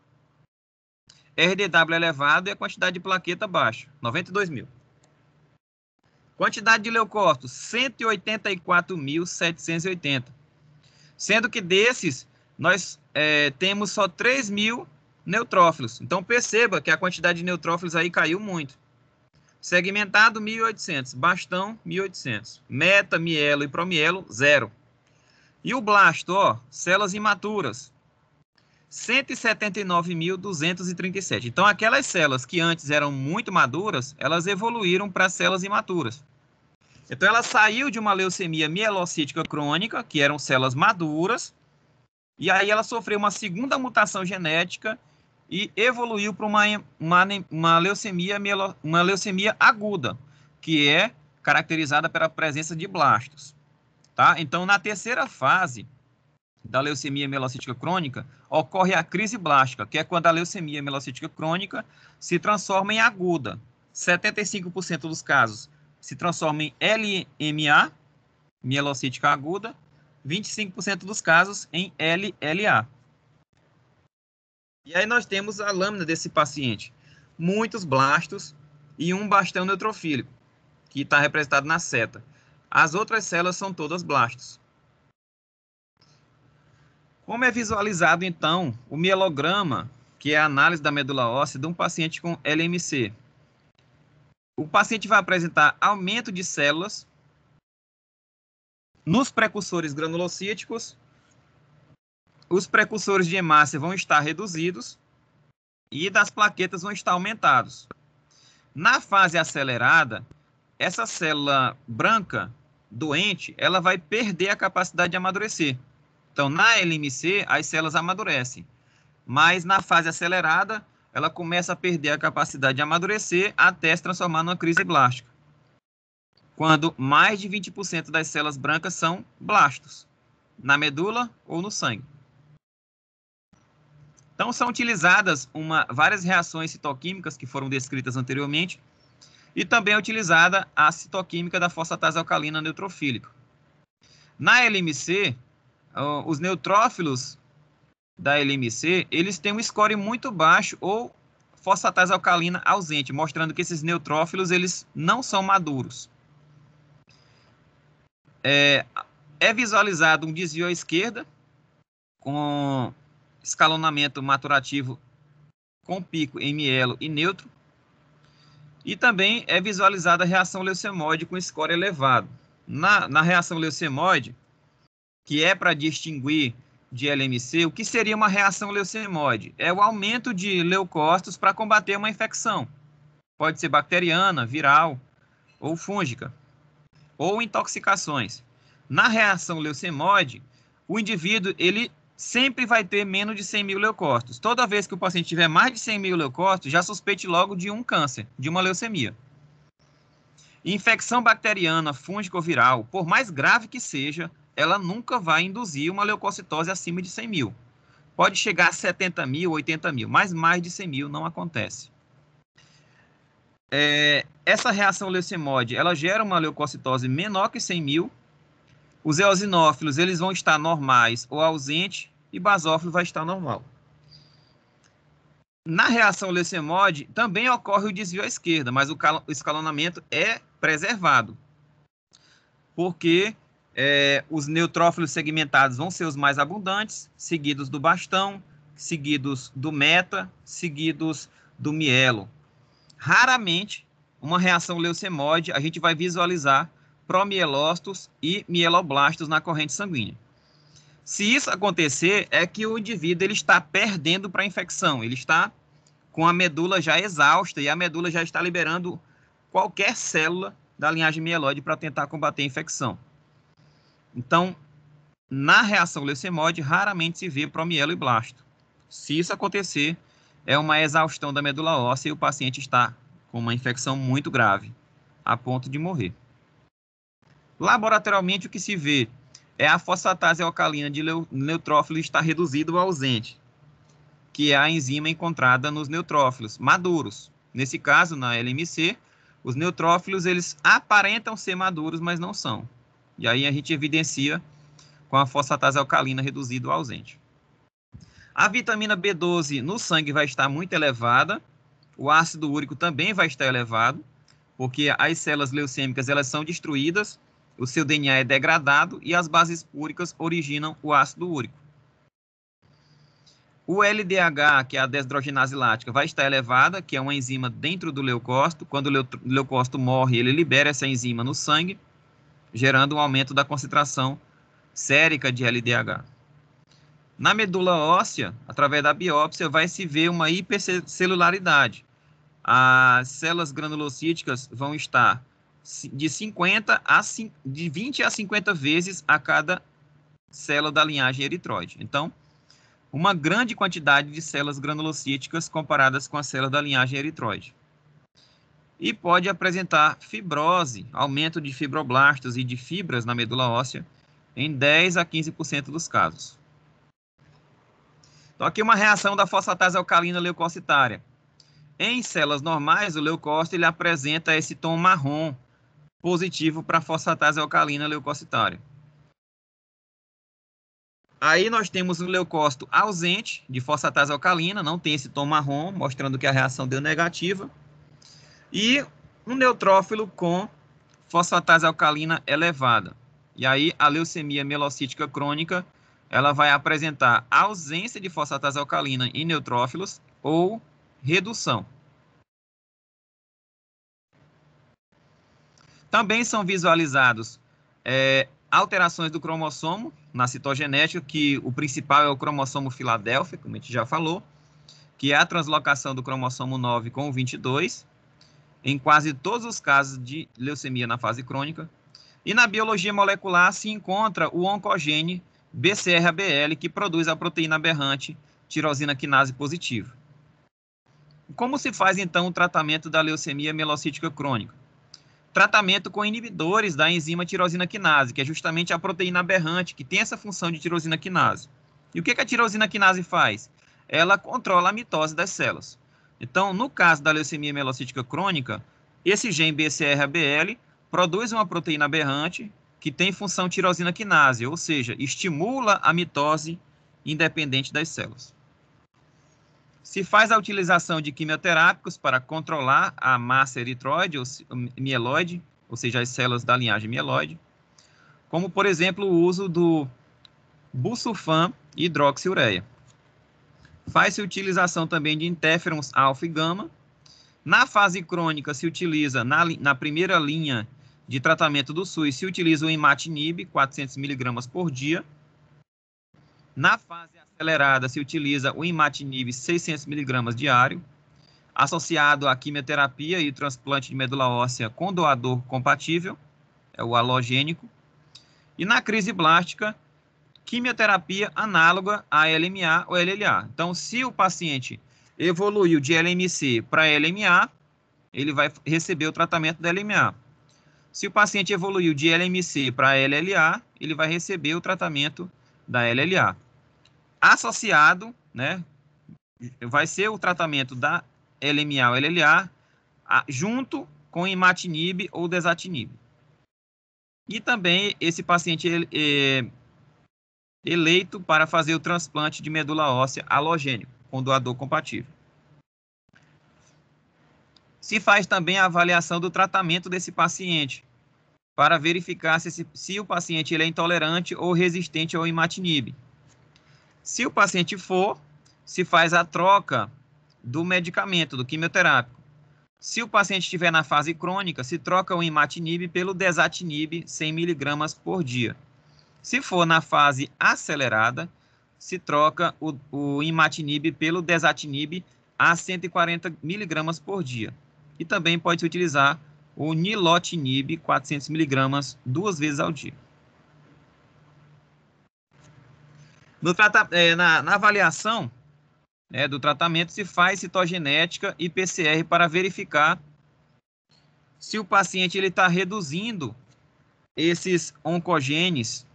RDW elevado e a quantidade de plaqueta baixa, 92 mil. Quantidade de leucócitos, 184.780. Sendo que desses, nós é, temos só 3 mil neutrófilos. Então, perceba que a quantidade de neutrófilos aí caiu muito. Segmentado, 1.800. Bastão, 1.800. Meta, mielo e promielo, zero. E o blasto, ó, células imaturas, 179.237. Então, aquelas células que antes eram muito maduras, elas evoluíram para células imaturas. Então, ela saiu de uma leucemia mielocítica crônica, que eram células maduras, e aí ela sofreu uma segunda mutação genética e evoluiu para uma, uma, uma, leucemia, uma leucemia aguda, que é caracterizada pela presença de blastos. Tá? Então, na terceira fase, da leucemia mielocítica crônica, ocorre a crise blástica, que é quando a leucemia mielocítica crônica se transforma em aguda. 75% dos casos se transforma em LMA, mielocítica aguda, 25% dos casos em LLA. E aí nós temos a lâmina desse paciente. Muitos blastos e um bastão neutrofílico, que está representado na seta. As outras células são todas blastos. Como é visualizado, então, o mielograma, que é a análise da medula óssea de um paciente com LMC? O paciente vai apresentar aumento de células nos precursores granulocíticos, os precursores de hemácia vão estar reduzidos e das plaquetas vão estar aumentados. Na fase acelerada, essa célula branca doente, ela vai perder a capacidade de amadurecer. Então, na LMC, as células amadurecem, mas na fase acelerada, ela começa a perder a capacidade de amadurecer até se transformar numa crise blástica, quando mais de 20% das células brancas são blastos, na medula ou no sangue. Então, são utilizadas uma, várias reações citoquímicas que foram descritas anteriormente, e também é utilizada a citoquímica da fosfatase alcalina neutrofílica. Na LMC, ah, os neutrófilos da LMC, eles têm um score muito baixo ou fosfatase alcalina ausente, mostrando que esses neutrófilos eles não são maduros. É, é visualizado um desvio à esquerda com escalonamento maturativo com pico em mielo e neutro. E também é visualizada a reação leucemóide com score elevado. Na, na reação leucemóide, que é para distinguir de LMC, o que seria uma reação leucemóide? É o aumento de leucócitos para combater uma infecção. Pode ser bacteriana, viral ou fúngica, ou intoxicações. Na reação leucemóide, o indivíduo ele sempre vai ter menos de 100 mil leucócitos. Toda vez que o paciente tiver mais de 100 mil leucócitos, já suspeite logo de um câncer, de uma leucemia. Infecção bacteriana, fúngica ou viral, por mais grave que seja, ela nunca vai induzir uma leucocitose acima de 100 mil. Pode chegar a 70 mil, 80 mil, mas mais de 100 mil não acontece. É, essa reação leucemóide, ela gera uma leucocitose menor que 100 mil. Os eosinófilos, eles vão estar normais ou ausentes e basófilo vai estar normal. Na reação leucemóide, também ocorre o desvio à esquerda, mas o escalonamento é preservado, porque é, os neutrófilos segmentados vão ser os mais abundantes, seguidos do bastão, seguidos do meta, seguidos do mielo. Raramente, uma reação leucemóide, a gente vai visualizar promielócitos e mieloblastos na corrente sanguínea. Se isso acontecer, é que o indivíduo ele está perdendo para a infecção, ele está com a medula já exausta e a medula já está liberando qualquer célula da linhagem mieloide para tentar combater a infecção. Então, na reação leucemóide, raramente se vê promielo e blasto. Se isso acontecer, é uma exaustão da medula óssea e o paciente está com uma infecção muito grave, a ponto de morrer. Laboratorialmente, o que se vê é a fosfatase alcalina de neutrófilo está reduzida ou ausente, que é a enzima encontrada nos neutrófilos maduros. Nesse caso, na LMC, os neutrófilos eles aparentam ser maduros, mas não são. E aí a gente evidencia com a fosfatase alcalina reduzida ou ausente. A vitamina B12 no sangue vai estar muito elevada, o ácido úrico também vai estar elevado, porque as células leucêmicas elas são destruídas, o seu DNA é degradado e as bases úricas originam o ácido úrico. O LDH, que é a desidrogenase lática, vai estar elevada, que é uma enzima dentro do leucócito. Quando o leucócito morre, ele libera essa enzima no sangue gerando um aumento da concentração sérica de LDH. Na medula óssea, através da biópsia, vai se ver uma hipercelularidade. As células granulocíticas vão estar de 50 a de 20 a 50 vezes a cada célula da linhagem eritroide. Então, uma grande quantidade de células granulocíticas comparadas com as células da linhagem eritroide e pode apresentar fibrose, aumento de fibroblastos e de fibras na medula óssea em 10 a 15% dos casos. Então, aqui uma reação da fosfatase alcalina leucocitária. Em células normais, o leucócito ele apresenta esse tom marrom positivo para a fosfatase alcalina leucocitária. Aí nós temos o leucócito ausente de fosfatase alcalina, não tem esse tom marrom, mostrando que a reação deu negativa e um neutrófilo com fosfatase alcalina elevada. E aí a leucemia mielocítica crônica, ela vai apresentar ausência de fosfatase alcalina em neutrófilos ou redução. Também são visualizados é, alterações do cromossomo na citogenética, que o principal é o cromossomo Filadélfia, como a gente já falou, que é a translocação do cromossomo 9 com o 22, em quase todos os casos de leucemia na fase crônica. E na biologia molecular se encontra o oncogene BCR-ABL que produz a proteína aberrante tirosina quinase positiva. Como se faz então o tratamento da leucemia mielocítica crônica? Tratamento com inibidores da enzima tirosina quinase, que é justamente a proteína aberrante que tem essa função de tirosina quinase. E o que, que a tirosina quinase faz? Ela controla a mitose das células. Então, no caso da leucemia mielocítica crônica, esse gene BCR-ABL produz uma proteína aberrante que tem função tirosina quinase, ou seja, estimula a mitose independente das células. Se faz a utilização de quimioterápicos para controlar a massa eritroide ou mieloide, ou seja, as células da linhagem mieloide, como, por exemplo, o uso do busulfan e hidroxiureia. Faz-se utilização também de interferons alfa e gama. Na fase crônica, se utiliza, na, na primeira linha de tratamento do SUS, se utiliza o imatinib, 400mg por dia. Na fase acelerada, se utiliza o imatinib, 600mg diário, associado à quimioterapia e transplante de medula óssea com doador compatível, é o halogênico. E na crise blástica, quimioterapia análoga a LMA ou LLA. Então, se o paciente evoluiu de LMC para LMA, ele vai receber o tratamento da LMA. Se o paciente evoluiu de LMC para LLA, ele vai receber o tratamento da LLA. Associado, né, vai ser o tratamento da LMA ou LLA a, junto com imatinib ou desatinib. E também esse paciente ele, eh, eleito para fazer o transplante de medula óssea halogênico, com doador compatível. Se faz também a avaliação do tratamento desse paciente, para verificar se, se, o paciente ele é intolerante ou resistente ao imatinib. Se o paciente for, se faz a troca do medicamento, do quimioterápico. Se o paciente estiver na fase crônica, se troca o imatinib pelo desatinib 100 mg por dia. Se for na fase acelerada, se troca o, o imatinib pelo desatinib a 140 miligramas por dia. E também pode-se utilizar o nilotinib 400 miligramas duas vezes ao dia. No, é, na, na, avaliação né, do tratamento, se faz citogenética e PCR para verificar se o paciente está reduzindo esses oncogênes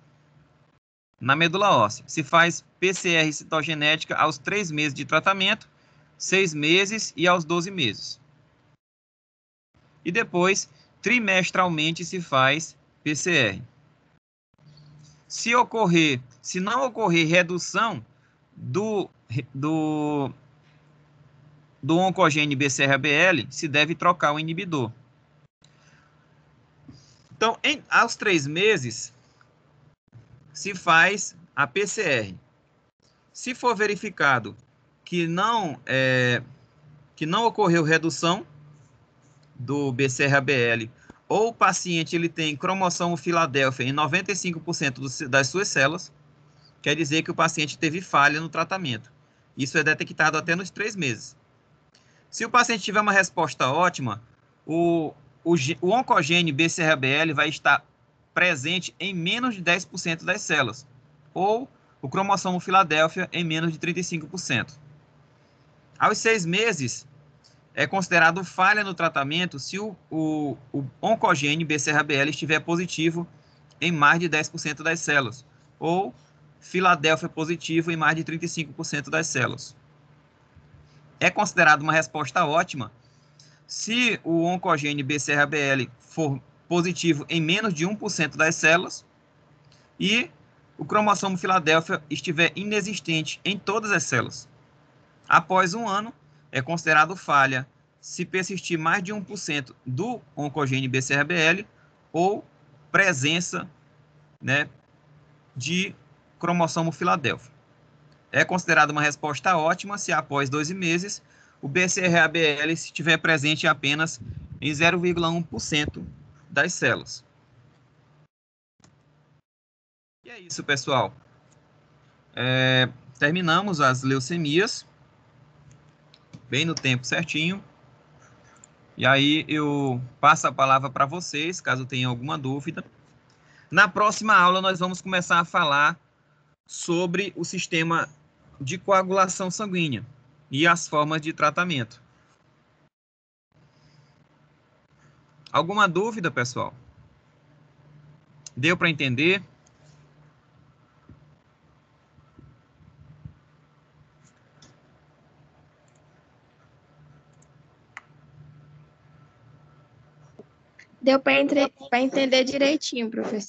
na medula óssea. Se faz PCR citogenética aos três meses de tratamento, seis meses e aos 12 meses. E depois, trimestralmente se faz PCR. Se ocorrer, se não ocorrer redução do, do, do BCR/ABL, se deve trocar o inibidor. Então, em, aos três meses, se faz a PCR. Se for verificado que não, é, que não ocorreu redução do bcr-abl ou o paciente ele tem cromossomo Filadélfia em 95% das suas células, quer dizer que o paciente teve falha no tratamento. Isso é detectado até nos três meses. Se o paciente tiver uma resposta ótima, o, o, o bcr-abl vai estar presente em menos de 10% das células, ou o cromossomo Filadélfia em menos de 35%. Aos seis meses, é considerado falha no tratamento se o, o, o oncogene BCRABL estiver positivo em mais de 10% das células, ou Filadélfia positivo em mais de 35% das células. É considerado uma resposta ótima se o oncogene BCRBL for positivo em menos de 1% das células e o cromossomo Filadélfia estiver inexistente em todas as células. Após um ano, é considerado falha se persistir mais de 1% do bcr BCRBL ou presença né, de cromossomo Filadélfia. É considerada uma resposta ótima se após 12 meses o BCRABL estiver presente apenas em 0,1% das células. E é isso, pessoal. É, terminamos as leucemias, bem no tempo certinho. E aí eu passo a palavra para vocês, caso tenham alguma dúvida. Na próxima aula, nós vamos começar a falar sobre o sistema de coagulação sanguínea e as formas de tratamento. Alguma dúvida, pessoal? Deu para entender? Deu para entender direitinho, professor.